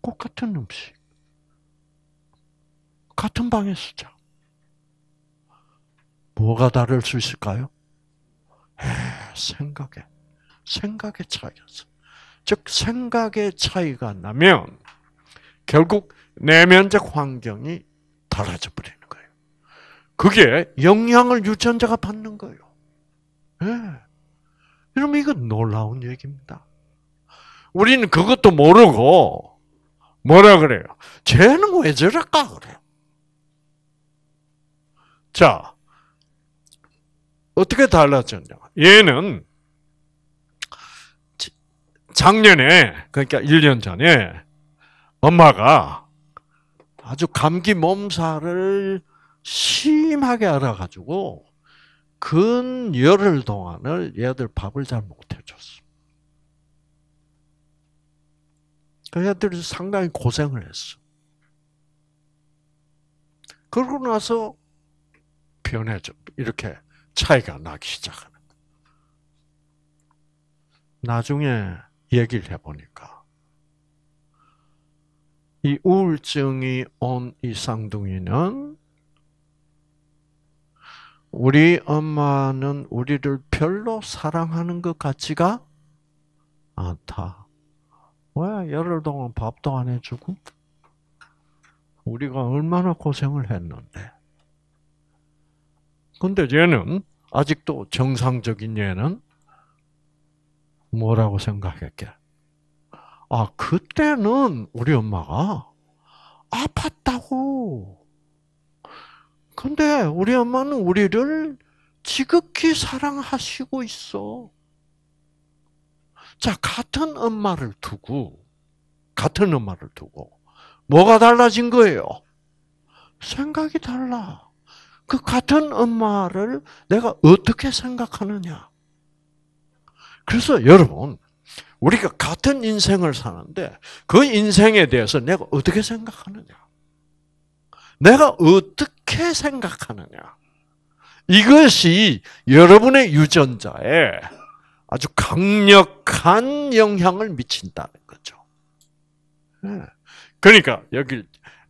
똑같은 음식. 같은 방에서 자. 뭐가 다를 수 있을까요? 에이, 생각에, 생각의 차이였어. 즉, 생각의 차이가 나면, 결국 내면적 환경이 달라져 버리는 거예요. 그게 영향을 유전자가 받는 거예요. 예. 여러분, 이건 놀라운 얘기입니다. 우리는 그것도 모르고, 뭐라 그래요? 쟤는 왜 저럴까 그래요. 자, 어떻게 달라졌냐? 얘는 작년에 그러니까 1년 전에 엄마가 아주 감기 몸살을 심하게 앓아가지고 근 열흘 동안을 얘들 밥을 잘 못 해줬어. 그 애들이 상당히 고생을 했어. 그러고 나서 변해져. 이렇게 차이가 나기 시작하는 나중에 얘기를 해보니까 이 우울증이 온 이 쌍둥이는 우리 엄마는 우리를 별로 사랑하는 것 같지가 않다. 왜 열흘 동안 밥도 안 해주고? 우리가 얼마나 고생을 했는데. 근데 얘는 아직도 정상적인 얘는 뭐라고 생각했게? 아, 그때는 우리 엄마가 아팠다고. 근데 우리 엄마는 우리를 지극히 사랑하시고 있어. 자, 같은 엄마를 두고, 같은 엄마를 두고, 뭐가 달라진 거예요? 생각이 달라. 그 같은 엄마를 내가 어떻게 생각하느냐. 그래서 여러분, 우리가 같은 인생을 사는데 그 인생에 대해서 내가 어떻게 생각하느냐. 내가 어떻게 생각하느냐. 이것이 여러분의 유전자에 아주 강력한 영향을 미친다는 거죠. 예. 그러니까 여기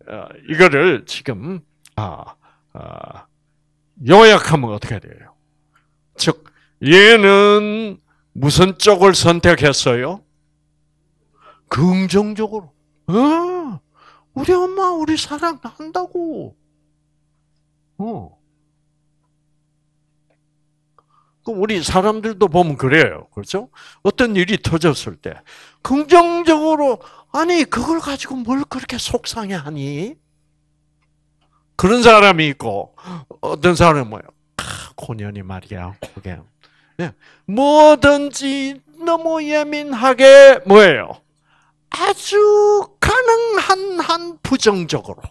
어, 이거를 지금 아, 아, 요약하면 어떻게 돼요? 즉 얘는 무슨 쪽을 선택했어요? 긍정적으로. 어, 우리 엄마 우리 사랑한다고. 어. 그럼 우리 사람들도 보면 그래요. 그렇죠? 어떤 일이 터졌을 때 긍정적으로 아니 그걸 가지고 뭘 그렇게 속상해하니? 그런 사람이 있고 어떤 사람은 뭐요? 아, 고년이 말이야. 그게 예. 뭐든지 너무 예민하게 뭐예요? 아주 가능한 한 부정적으로.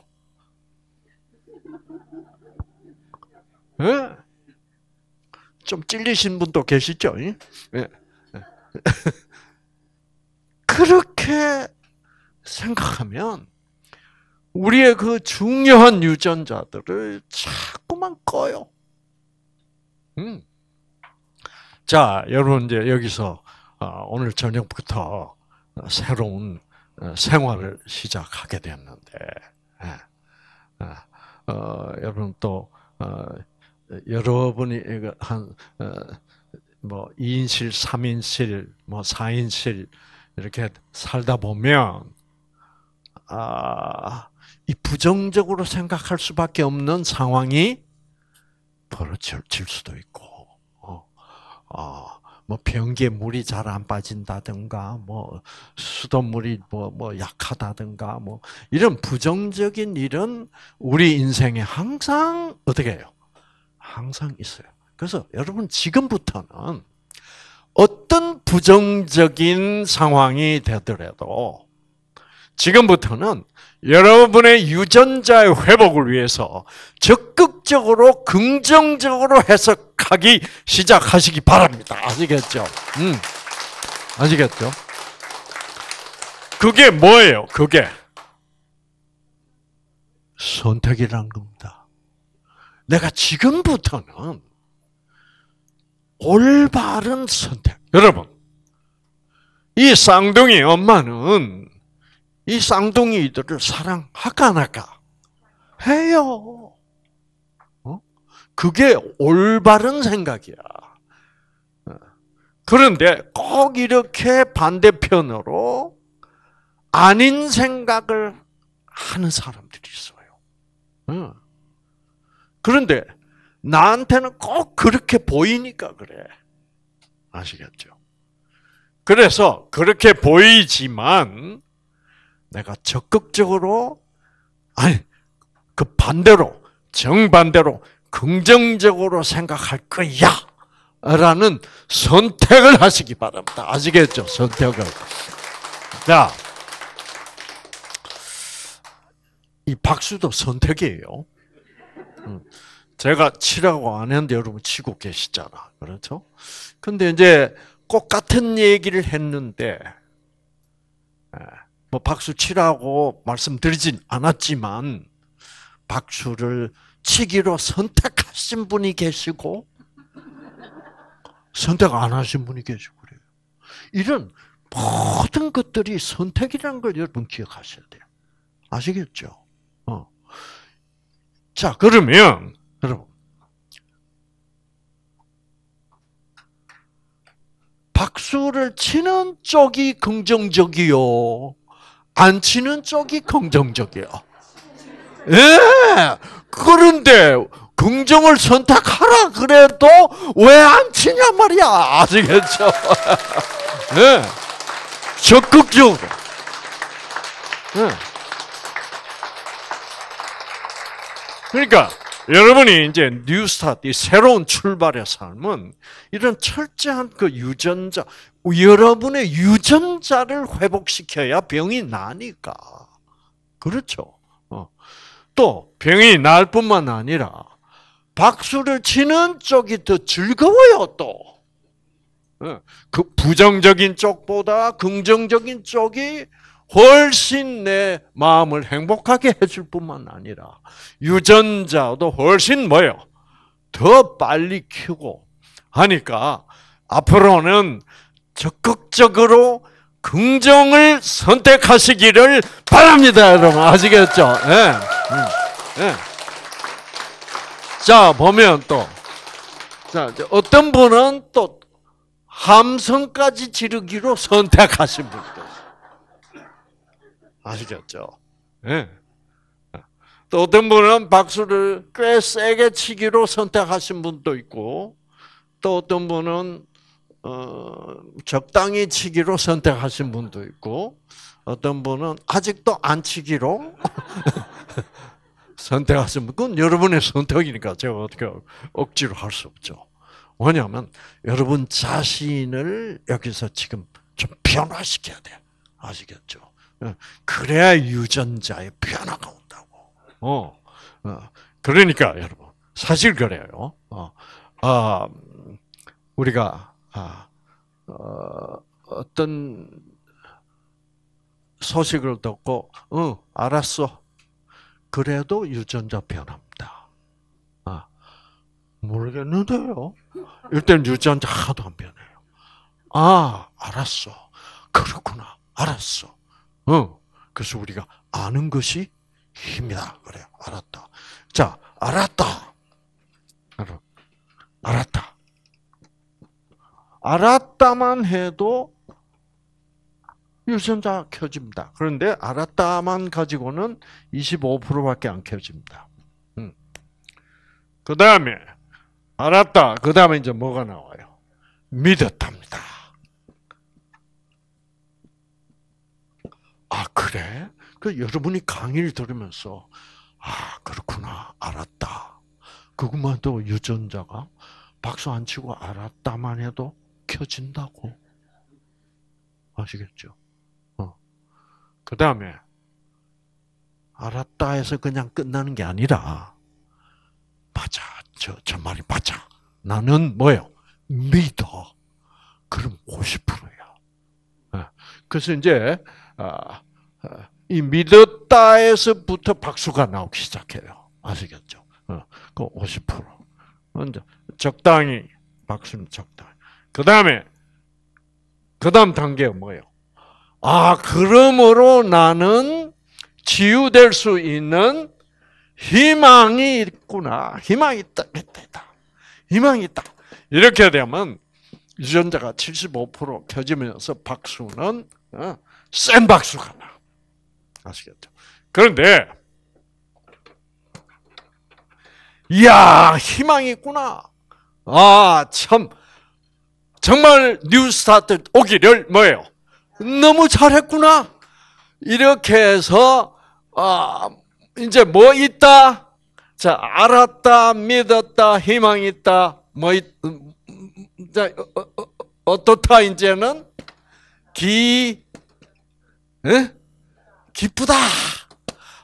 네? 좀 찔리신 분도 계시죠? 예? 예. 그렇게 생각하면 우리의 그 중요한 유전자들을 자꾸만 꺼요. 음. 자, 여러분 이제 여기서 어, 오늘 저녁부터 새로운 어, 생활을 시작하게 되는데 예. 어, 여러분 또 여러분이 한뭐 2인실, 3인실, 뭐 4인실 뭐 이렇게 살다 보면 아, 이 부정적으로 생각할 수밖에 없는 상황이 벌어질 수도 있고, 어, 어, 뭐 변기에 물이 잘 안 빠진다든가, 뭐 수돗물이 뭐, 뭐 약하다든가, 뭐 이런 부정적인 일은 우리 인생에 항상 어떻게 해요? 항상 있어요. 그래서 여러분 지금부터는 어떤 부정적인 상황이 되더라도 지금부터는 여러분의 유전자의 회복을 위해서 적극적으로 긍정적으로 해석하기 시작하시기 바랍니다. 아시겠죠? 음. 아시겠죠? 그게 뭐예요? 그게 선택이란 겁니다. 내가 지금부터는 올바른 선택. 여러분, 이 쌍둥이 엄마는 이 쌍둥이들을 사랑할까 안 할까? 해요. 어? 그게 올바른 생각이야. 그런데 꼭 이렇게 반대편으로 아닌 생각을 하는 사람들이 있어요. 응. 그런데 나한테는 꼭 그렇게 보이니까 그래. 아시겠죠? 그래서 그렇게 보이지만 내가 적극적으로 아니 그 반대로 정반대로 긍정적으로 생각할 거야. 라는 선택을 하시기 바랍니다. 아시겠죠? 선택을. 자, 이 박수도 선택이에요. 음. 음. 제가 치라고 안 했는데 여러분 치고 계시잖아. 그렇죠? 근데 이제 똑같은 얘기를 했는데, 예, 뭐 박수 치라고 말씀드리진 않았지만, 박수를 치기로 선택하신 분이 계시고, 선택 안 하신 분이 계시고 그래요. 이런 모든 것들이 선택이라는 걸 여러분 기억하셔야 돼요. 아시겠죠? 자, 그러면, 여러분. 박수를 치는 쪽이 긍정적이요. 안 치는 쪽이 긍정적이요. 예! 그런데, 긍정을 선택하라 그래도 왜 안 치냐 말이야. 아시겠죠? 예. 적극적으로. 예. 그러니까 여러분이 이제 뉴스타트, 이 새로운 출발의 삶은 이런 철저한 그 유전자, 여러분의 유전자를 회복시켜야 병이 나니까. 그렇죠. 어. 또 병이 날 뿐만 아니라 박수를 치는 쪽이 더 즐거워요, 또. 어. 그 부정적인 쪽보다 긍정적인 쪽이 훨씬 내 마음을 행복하게 해줄 뿐만 아니라 유전자도 훨씬 뭐요? 더 빨리 키고 하니까 앞으로는 적극적으로 긍정을 선택하시기를 바랍니다, 여러분. 아시겠죠? 네. 네. 자, 보면 또. 자, 어떤 분은 또 함성까지 지르기로 선택하신 분. 아시겠죠? 네. 또 어떤 분은 박수를 꽤 세게 치기로 선택하신 분도 있고, 또 어떤 분은 어, 적당히 치기로 선택하신 분도 있고, 어떤 분은 아직도 안 치기로 선택하신 분. 그건 여러분의 선택이니까 제가 어떻게 억지로 할 수 없죠. 뭐냐면 여러분 자신을 여기서 지금 좀 변화시켜야 돼. 아시겠죠? 그래야 유전자의 변화가 온다고. 어, 어. 그러니까 여러분 사실 그래요. 어. 아, 우리가 아, 어, 어떤 소식을 듣고, 응, 알았어. 그래도 유전자 변합니다. 아, 모르겠는데요. 일단 유전자 하도 안 변해요. 아, 알았어. 그렇구나. 알았어. 어. 그래서 우리가 아는 것이 힘이다. 그래. 알았다. 자, 알았다. 알았다. 알았다만 해도 유전자 켜집니다. 그런데 알았다만 가지고는 25%밖에 안 켜집니다. 음. 그 다음에 알았다. 그 다음에 이제 뭐가 나와요? 믿었답니다. 아, 그래? 그 여러분이 강의를 들으면서, 아, 그렇구나. 알았다. 그것만 도 유전자가 박수 안 치고 알았다만 해도 켜진다고. 아시겠죠? 어. 그 다음에, 알았다 해서 그냥 끝나는 게 아니라, 맞아. 저, 저 말이 맞아. 나는 뭐요 믿어. 그럼 50%야. 예. 그래서 이제, 아, 아, 이 믿었다에서부터 박수가 나오기 시작해요. 아시겠죠? 어, 그 50%. 적당히 박수는 적당히. 그 다음에 그 다음 단계가 뭐예요? 아 그러므로 나는 치유될 수 있는 희망이 있구나. 희망이 있 있다. 희망이 있다. 이렇게 되면 유전자가 75% 켜지면서 박수는 어, 센 박수가 나. 아시겠죠? 그런데 이야 희망이 있구나. 아참 정말 뉴스타트 오기를 뭐예요? 너무 잘했구나. 이렇게 해서 아 이제 뭐 있다? 자 알았다, 믿었다, 희망 있다. 뭐 있, 음, 음, 음, 자, 어, 어, 어, 떻다 이제는 기 기쁘다.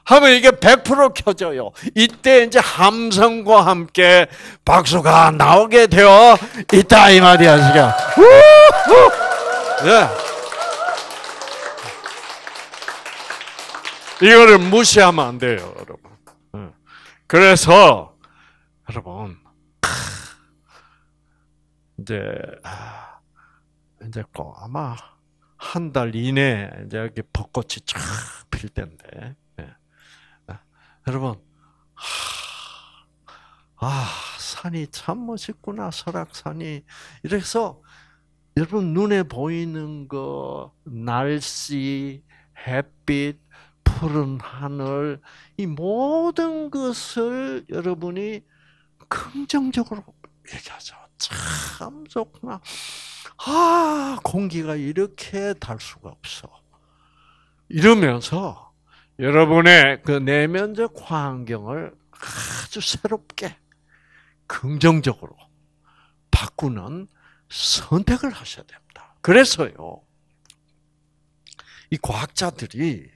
하면 이게 100% 켜져요. 이때 이제 함성과 함께 박수가 나오게 되어 있다 이 말이야 지금. 예. 이거를 무시하면 안 돼요, 여러분. 예. 그래서 여러분 이제 아, 이제 아마 한달이내 이제 여기 벚꽃이 쫙필 때인데, 예. 아, 여러분, 하, 아, 산이 참 멋있구나, 설악산이. 이래서, 여러분, 눈에 보이는 거, 날씨, 햇빛, 푸른 하늘, 이 모든 것을 여러분이 긍정적으로 얘기하죠. 참 좋구나. 아, 공기가 이렇게 달 수가 없어. 이러면서 여러분의 그 내면적 환경을 아주 새롭게 긍정적으로 바꾸는 선택을 하셔야 됩니다. 그래서요, 이 과학자들이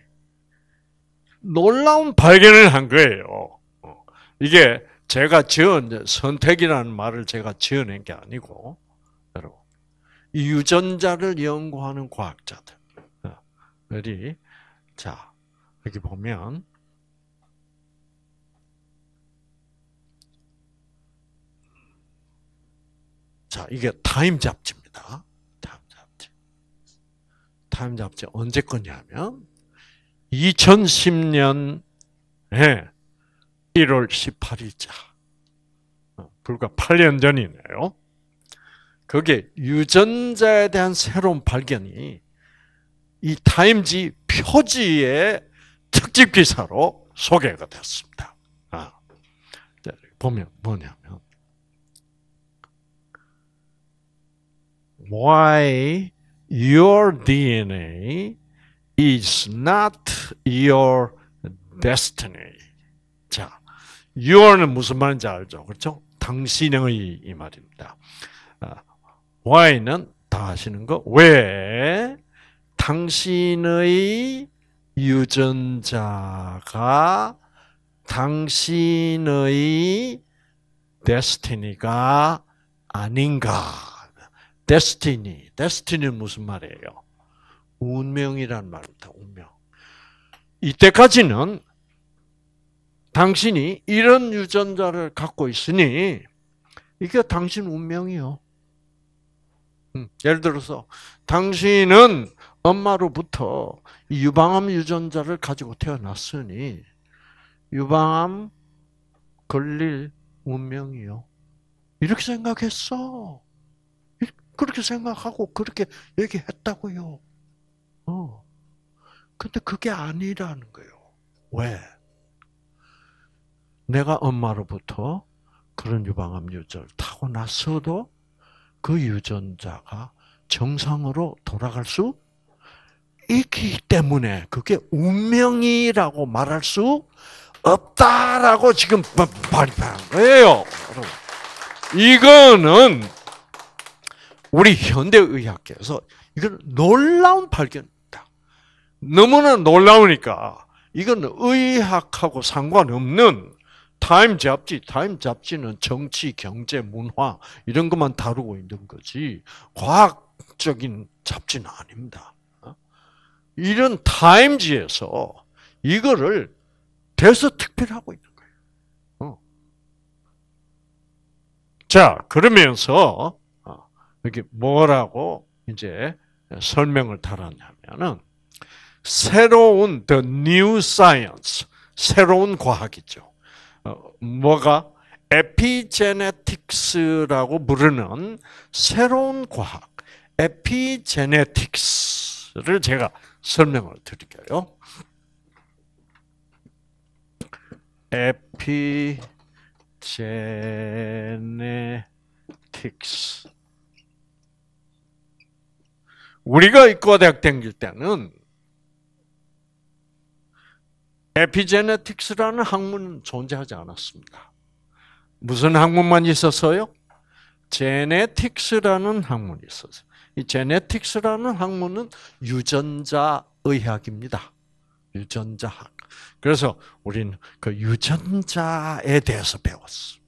놀라운 발견을 한 거예요. 이게 제가 지은 선택이라는 말을 제가 지어낸 게 아니고 유전자를 연구하는 과학자들이 어, 자 여기 보면 자 이게 타임 잡지입니다. 타임 잡지. 타임 잡지 언제 거냐면 2010년에 1월 18일자 어, 불과 8년 전이네요. 그게 유전자에 대한 새로운 발견이 이 타임지 표지의 특집 기사로 소개가 됐습니다. 아. 보면 뭐냐면 why your DNA is not your destiny. 자, your는 무슨 말인지 알죠? 그렇죠? 당신의 이 말입니다. 아, Y는 다 아시는 거. 왜? 당신의 유전자가 당신의 데스티니가 아닌가. 데스티니. 데스티니는 무슨 말이에요? 운명이란 말입니다. 운명. 이때까지는 당신이 이런 유전자를 갖고 있으니 이게 당신 운명이요. 음, 예를 들어서 당신은 엄마로부터 유방암 유전자를 가지고 태어났으니 유방암 걸릴 운명이요. 이렇게 생각했어. 그렇게 생각하고 그렇게 얘기했다고요. 어. 근데 그게 아니라는 거예요. 왜? 내가 엄마로부터 그런 유방암 유전자를 타고 났어도 그 유전자가 정상으로 돌아갈 수 있기 때문에 그게 운명이라고 말할 수 없다라고 지금 발표한 거예요. 이거는 우리 현대의학계에서 이건 놀라운 발견이다. 너무나 놀라우니까 이건 의학하고 상관없는 타임 잡지, 타임 잡지는 정치, 경제, 문화 이런 것만 다루고 있는 거지 과학적인 잡지는 아닙니다. 어? 이런 타임지에서 이거를 대서 특별하고 있는 거예요. 어? 자, 그러면서 여기 어, 뭐라고 이제 설명을 달았냐면은 새로운 the new science, 새로운 과학이죠. 어, 뭐가 에피제네틱스라고 부르는 새로운 과학, 에피제네틱스를 제가 설명을 드릴게요. 에피제네틱스. 우리가 이과 대학 다닐 때는 에피제네틱스라는 학문은 존재하지 않았습니다. 무슨 학문만 있었어요? 제네틱스라는 학문이 있었어요. 이 제네틱스라는 학문은 유전자 의학입니다. 유전자학. 그래서 우리는 그 유전자에 대해서 배웠어.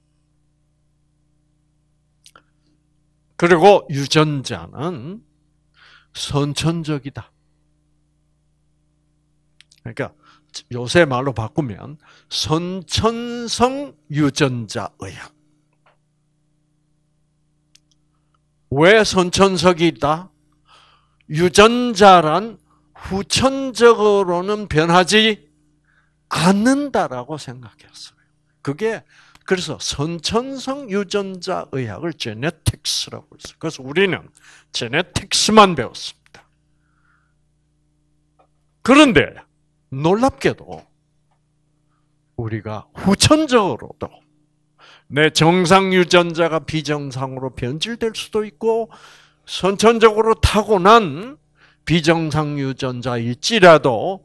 그리고 유전자는 선천적이다. 그러니까 요새 말로 바꾸면 선천성 유전자 의학. 왜 선천적이다? 유전자란 후천적으로는 변하지 않는다라고 생각했어요. 그게 그래서 선천성 유전자 의학을 제네틱스라고 했어요. 그래서 우리는 제네틱스만 배웠습니다. 그런데 놀랍게도 우리가 후천적으로도 내 정상 유전자가 비정상으로 변질될 수도 있고 선천적으로 타고난 비정상 유전자일지라도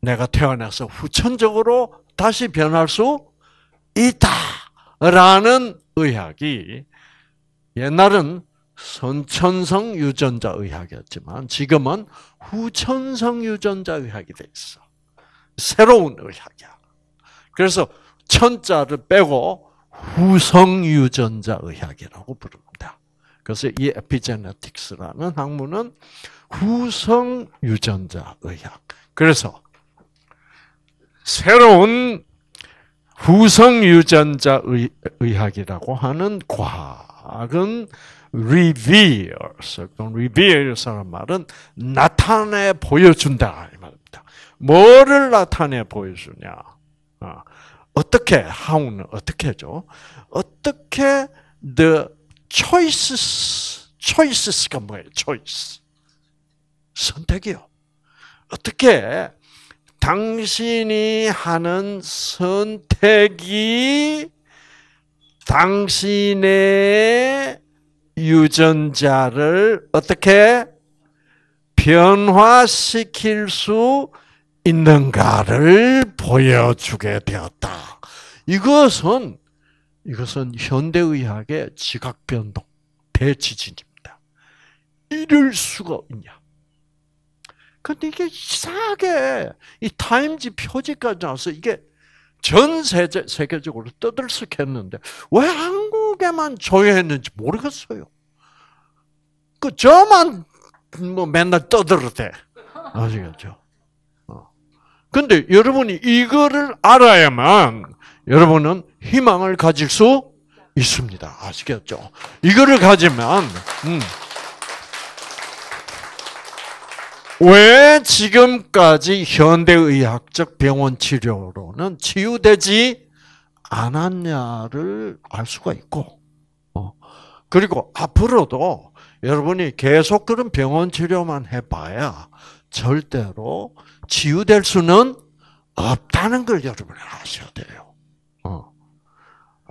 내가 태어나서 후천적으로 다시 변할 수 있다라는 의학이 옛날은 선천성 유전자 의학이었지만 지금은 후천성 유전자 의학이 돼 있어. 새로운 의학이야. 그래서 천자를 빼고 후성 유전자 의학이라고 부릅니다. 그래서 이 에피제네틱스라는 학문은 후성 유전자 의학. 그래서 새로운 후성 유전자 의학이라고 하는 과학은 reveals, 또는 reveals라는 말은 나타내 보여준다 이 말입니다. 뭐를 나타내 보여주냐? 어, 어떻게 하우는 어떻게죠? 어떻게 the choices, choices가 뭐예요? choice 선택이요. 어떻게 당신이 하는 선택이 당신의 유전자를 어떻게 변화시킬 수 있는가를 보여주게 되었다. 이것은 이것은 현대의학의 지각변동, 대지진입니다. 이럴 수가 있냐. 근데 이게 이상하게 이 타임지 표지까지 나서 이게 전 세계, 적으로 떠들썩했는데 왜한 어떻게만 조회했는지 모르겠어요. 그 저만 뭐 맨날 떠들었대. 아시겠죠? 어. 근데 여러분이 이거를 알아야만 여러분은 희망을 가질 수 있습니다. 아시겠죠? 이거를 가지면 음. 왜 지금까지 현대의학적 병원 치료로는 치유되지 안 왔냐를 알 수가 있고, 어. 그리고 앞으로도 여러분이 계속 그런 병원 치료만 해봐야 절대로 치유될 수는 없다는 걸 여러분이 아셔야 돼요. 어.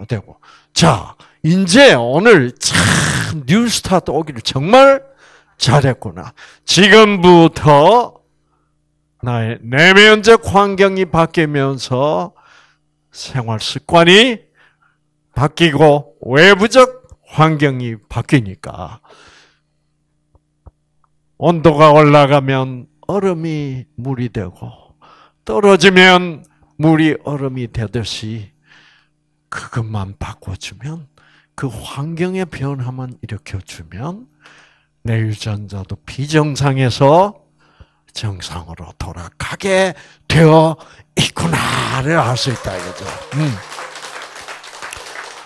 되고. 자, 이제 오늘 참 뉴스타트 오기를 정말 잘했구나. 지금부터 나의 내면적 환경이 바뀌면서 생활 습관이 바뀌고 외부적 환경이 바뀌니까 온도가 올라가면 얼음이 물이 되고 떨어지면 물이 얼음이 되듯이 그것만 바꿔주면 그 환경의 변화만 일으켜주면 내 유전자도 비정상에서 정상으로 돌아가게 되어 있구나를 알 수 있다 이거죠. 음.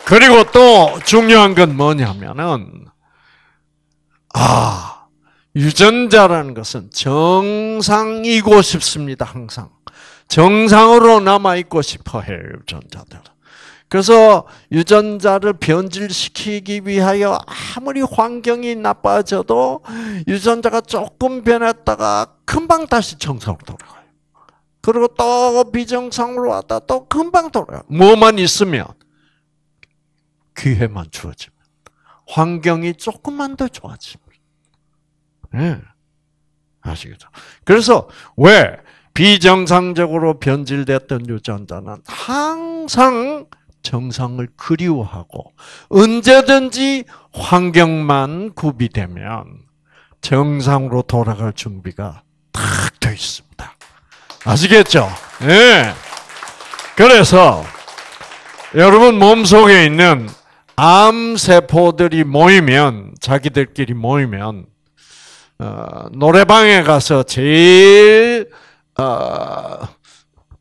그리고 또 중요한 건 뭐냐면은 아 유전자라는 것은 정상이고 싶습니다 항상 정상으로 남아 있고 싶어해요 유전자들. 그래서 유전자를 변질시키기 위하여 아무리 환경이 나빠져도 유전자가 조금 변했다가 금방 다시 정상으로 돌아가요. 그리고 또 비정상으로 왔다 또 금방 돌아요. 뭐만 있으면 기회만 주어지면 환경이 조금만 더 좋아지면 네. 아시겠죠? 그래서 왜 비정상적으로 변질됐던 유전자는 항상 정상을 그리워하고 언제든지 환경만 구비되면 정상으로 돌아갈 준비가 딱돼 있습니다. 아시겠죠? 예. 네. 그래서 여러분 몸속에 있는 암 세포들이 모이면 자기들끼리 모이면 어, 노래방에 가서 제일 어,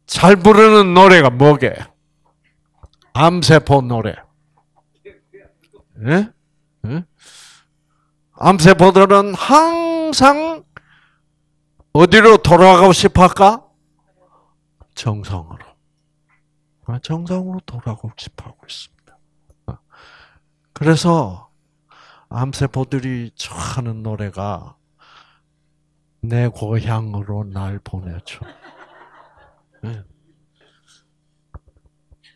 잘 부르는 노래가 뭐게? 암세포 노래. 예? 예? 암세포들은 항상 어디로 돌아가고 싶어 할까? 정상으로. 아, 정상으로 돌아가고 싶어 하고 있습니다. 아, 그래서 암세포들이 하는 노래가 내 고향으로 날 보내줘. 예?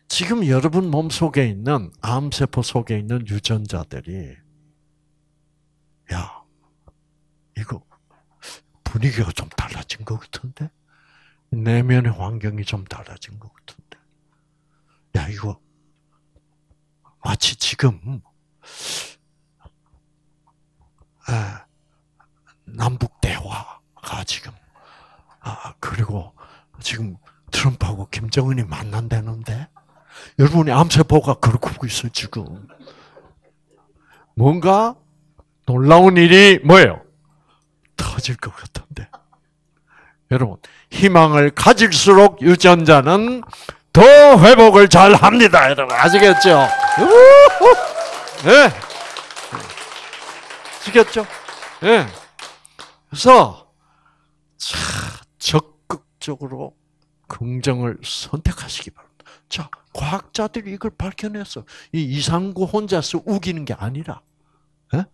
지금 여러분 몸 속에 있는 암세포 속에 있는 유전자들이, 야, 이거 분위기가 좀 달라진 것 같은데? 내면의 환경이 좀 달라진 것 같은데? 야, 이거 마치 지금, 아, 남북 대화가 지금, 아, 그리고 지금 트럼프하고 김정은이 만난다는데? 여러분이 암세포가 그렇고 있어, 지금. 뭔가 놀라운 일이 뭐예요? 터질 것 같은데. 여러분, 희망을 가질수록 유전자는 더 회복을 잘 합니다. 여러분, 아시겠죠? 네. 아시겠죠? 네. 그래서, 자, 적극적으로 긍정을 선택하시기 바랍니다. 자, 과학자들이 이걸 밝혀냈어. 이 이상구 혼자서 우기는 게 아니라 예?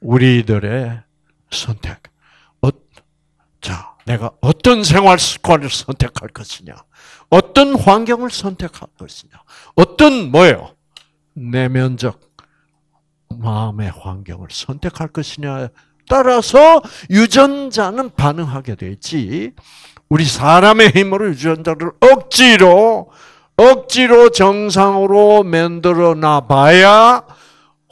우리들의 선택. 어, 자, 내가 어떤 생활 습관을 선택할 것이냐, 어떤 환경을 선택할 것이냐, 어떤 뭐예요? 내면적 마음의 환경을 선택할 것이냐에 따라서 유전자는 반응하게 되지. 우리 사람의 힘으로 유전자를 억지로 억지로 정상으로 만들어 놔봐야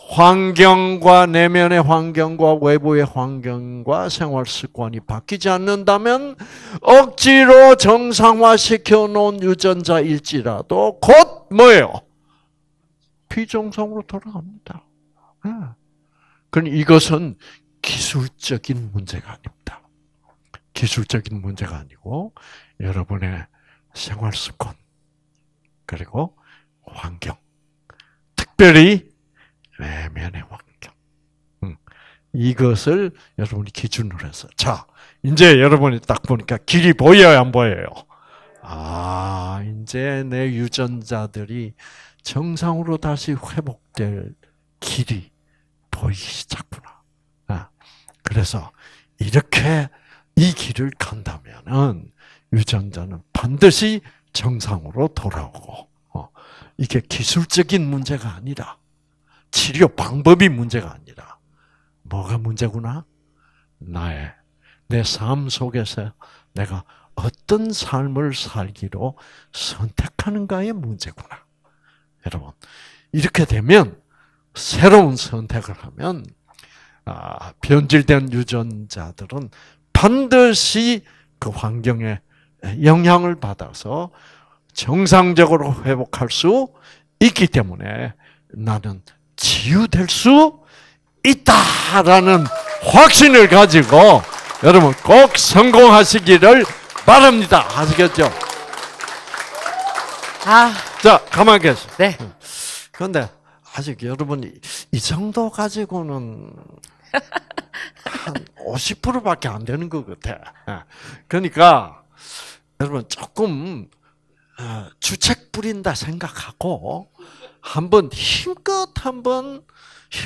환경과 내면의 환경과 외부의 환경과 생활 습관이 바뀌지 않는다면 억지로 정상화시켜 놓은 유전자일지라도 곧 뭐예요? 비정상으로 돌아갑니다. 예. 그럼 이것은 기술적인 문제가 아닙니다. 기술적인 문제가 아니고 여러분의 생활 습관 그리고 환경. 특별히 내면의 환경. 음. 이것을 여러분이 기준으로 해서 자 이제 여러분이 딱 보니까 길이 보여요 안 보여요? 아 이제 내 유전자들이 정상으로 다시 회복될 길이 보이기 시작구나. 아, 그래서 이렇게 이 길을 간다면은 유전자는 반드시 정상으로 돌아오고 어, 이게 기술적인 문제가 아니라 치료 방법이 문제가 아니라 뭐가 문제구나? 나의 내 삶 속에서 내가 어떤 삶을 살기로 선택하는가의 문제구나. 여러분, 이렇게 되면 새로운 선택을 하면 아, 변질된 유전자들은 반드시 그 환경에 영향을 받아서 정상적으로 회복할 수 있기 때문에 나는 치유될 수 있다라는 확신을 가지고 여러분 꼭 성공하시기를 바랍니다. 아시겠죠? 아. 자, 가만 계세요. 네. 음. 그런데 아직 여러분이 이 정도 가지고는 한 50%밖에 안 되는 것 같아. 예. 그러니까 여러분 조금 어, 주책 부린다 생각하고 한번 힘껏 한번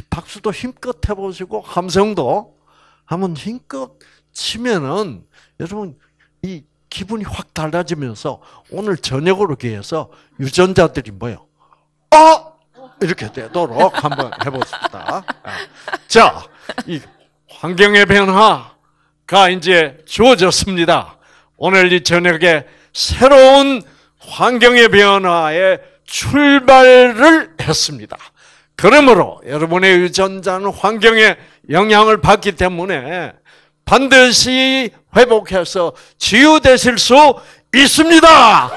박수도 힘껏 해보시고 함성도 한번 힘껏 치면은 여러분 이 기분이 확 달라지면서 오늘 저녁으로 기해서 유전자들이 뭐요? 어 이렇게 되도록 한번 해보겠습니다. 아, 자, 이 환경의 변화가 이제 주어졌습니다. 오늘 이 저녁에 새로운 환경의 변화의 출발을 했습니다. 그러므로 여러분의 유전자는 환경에 영향을 받기 때문에 반드시 회복해서 치유되실 수 있습니다.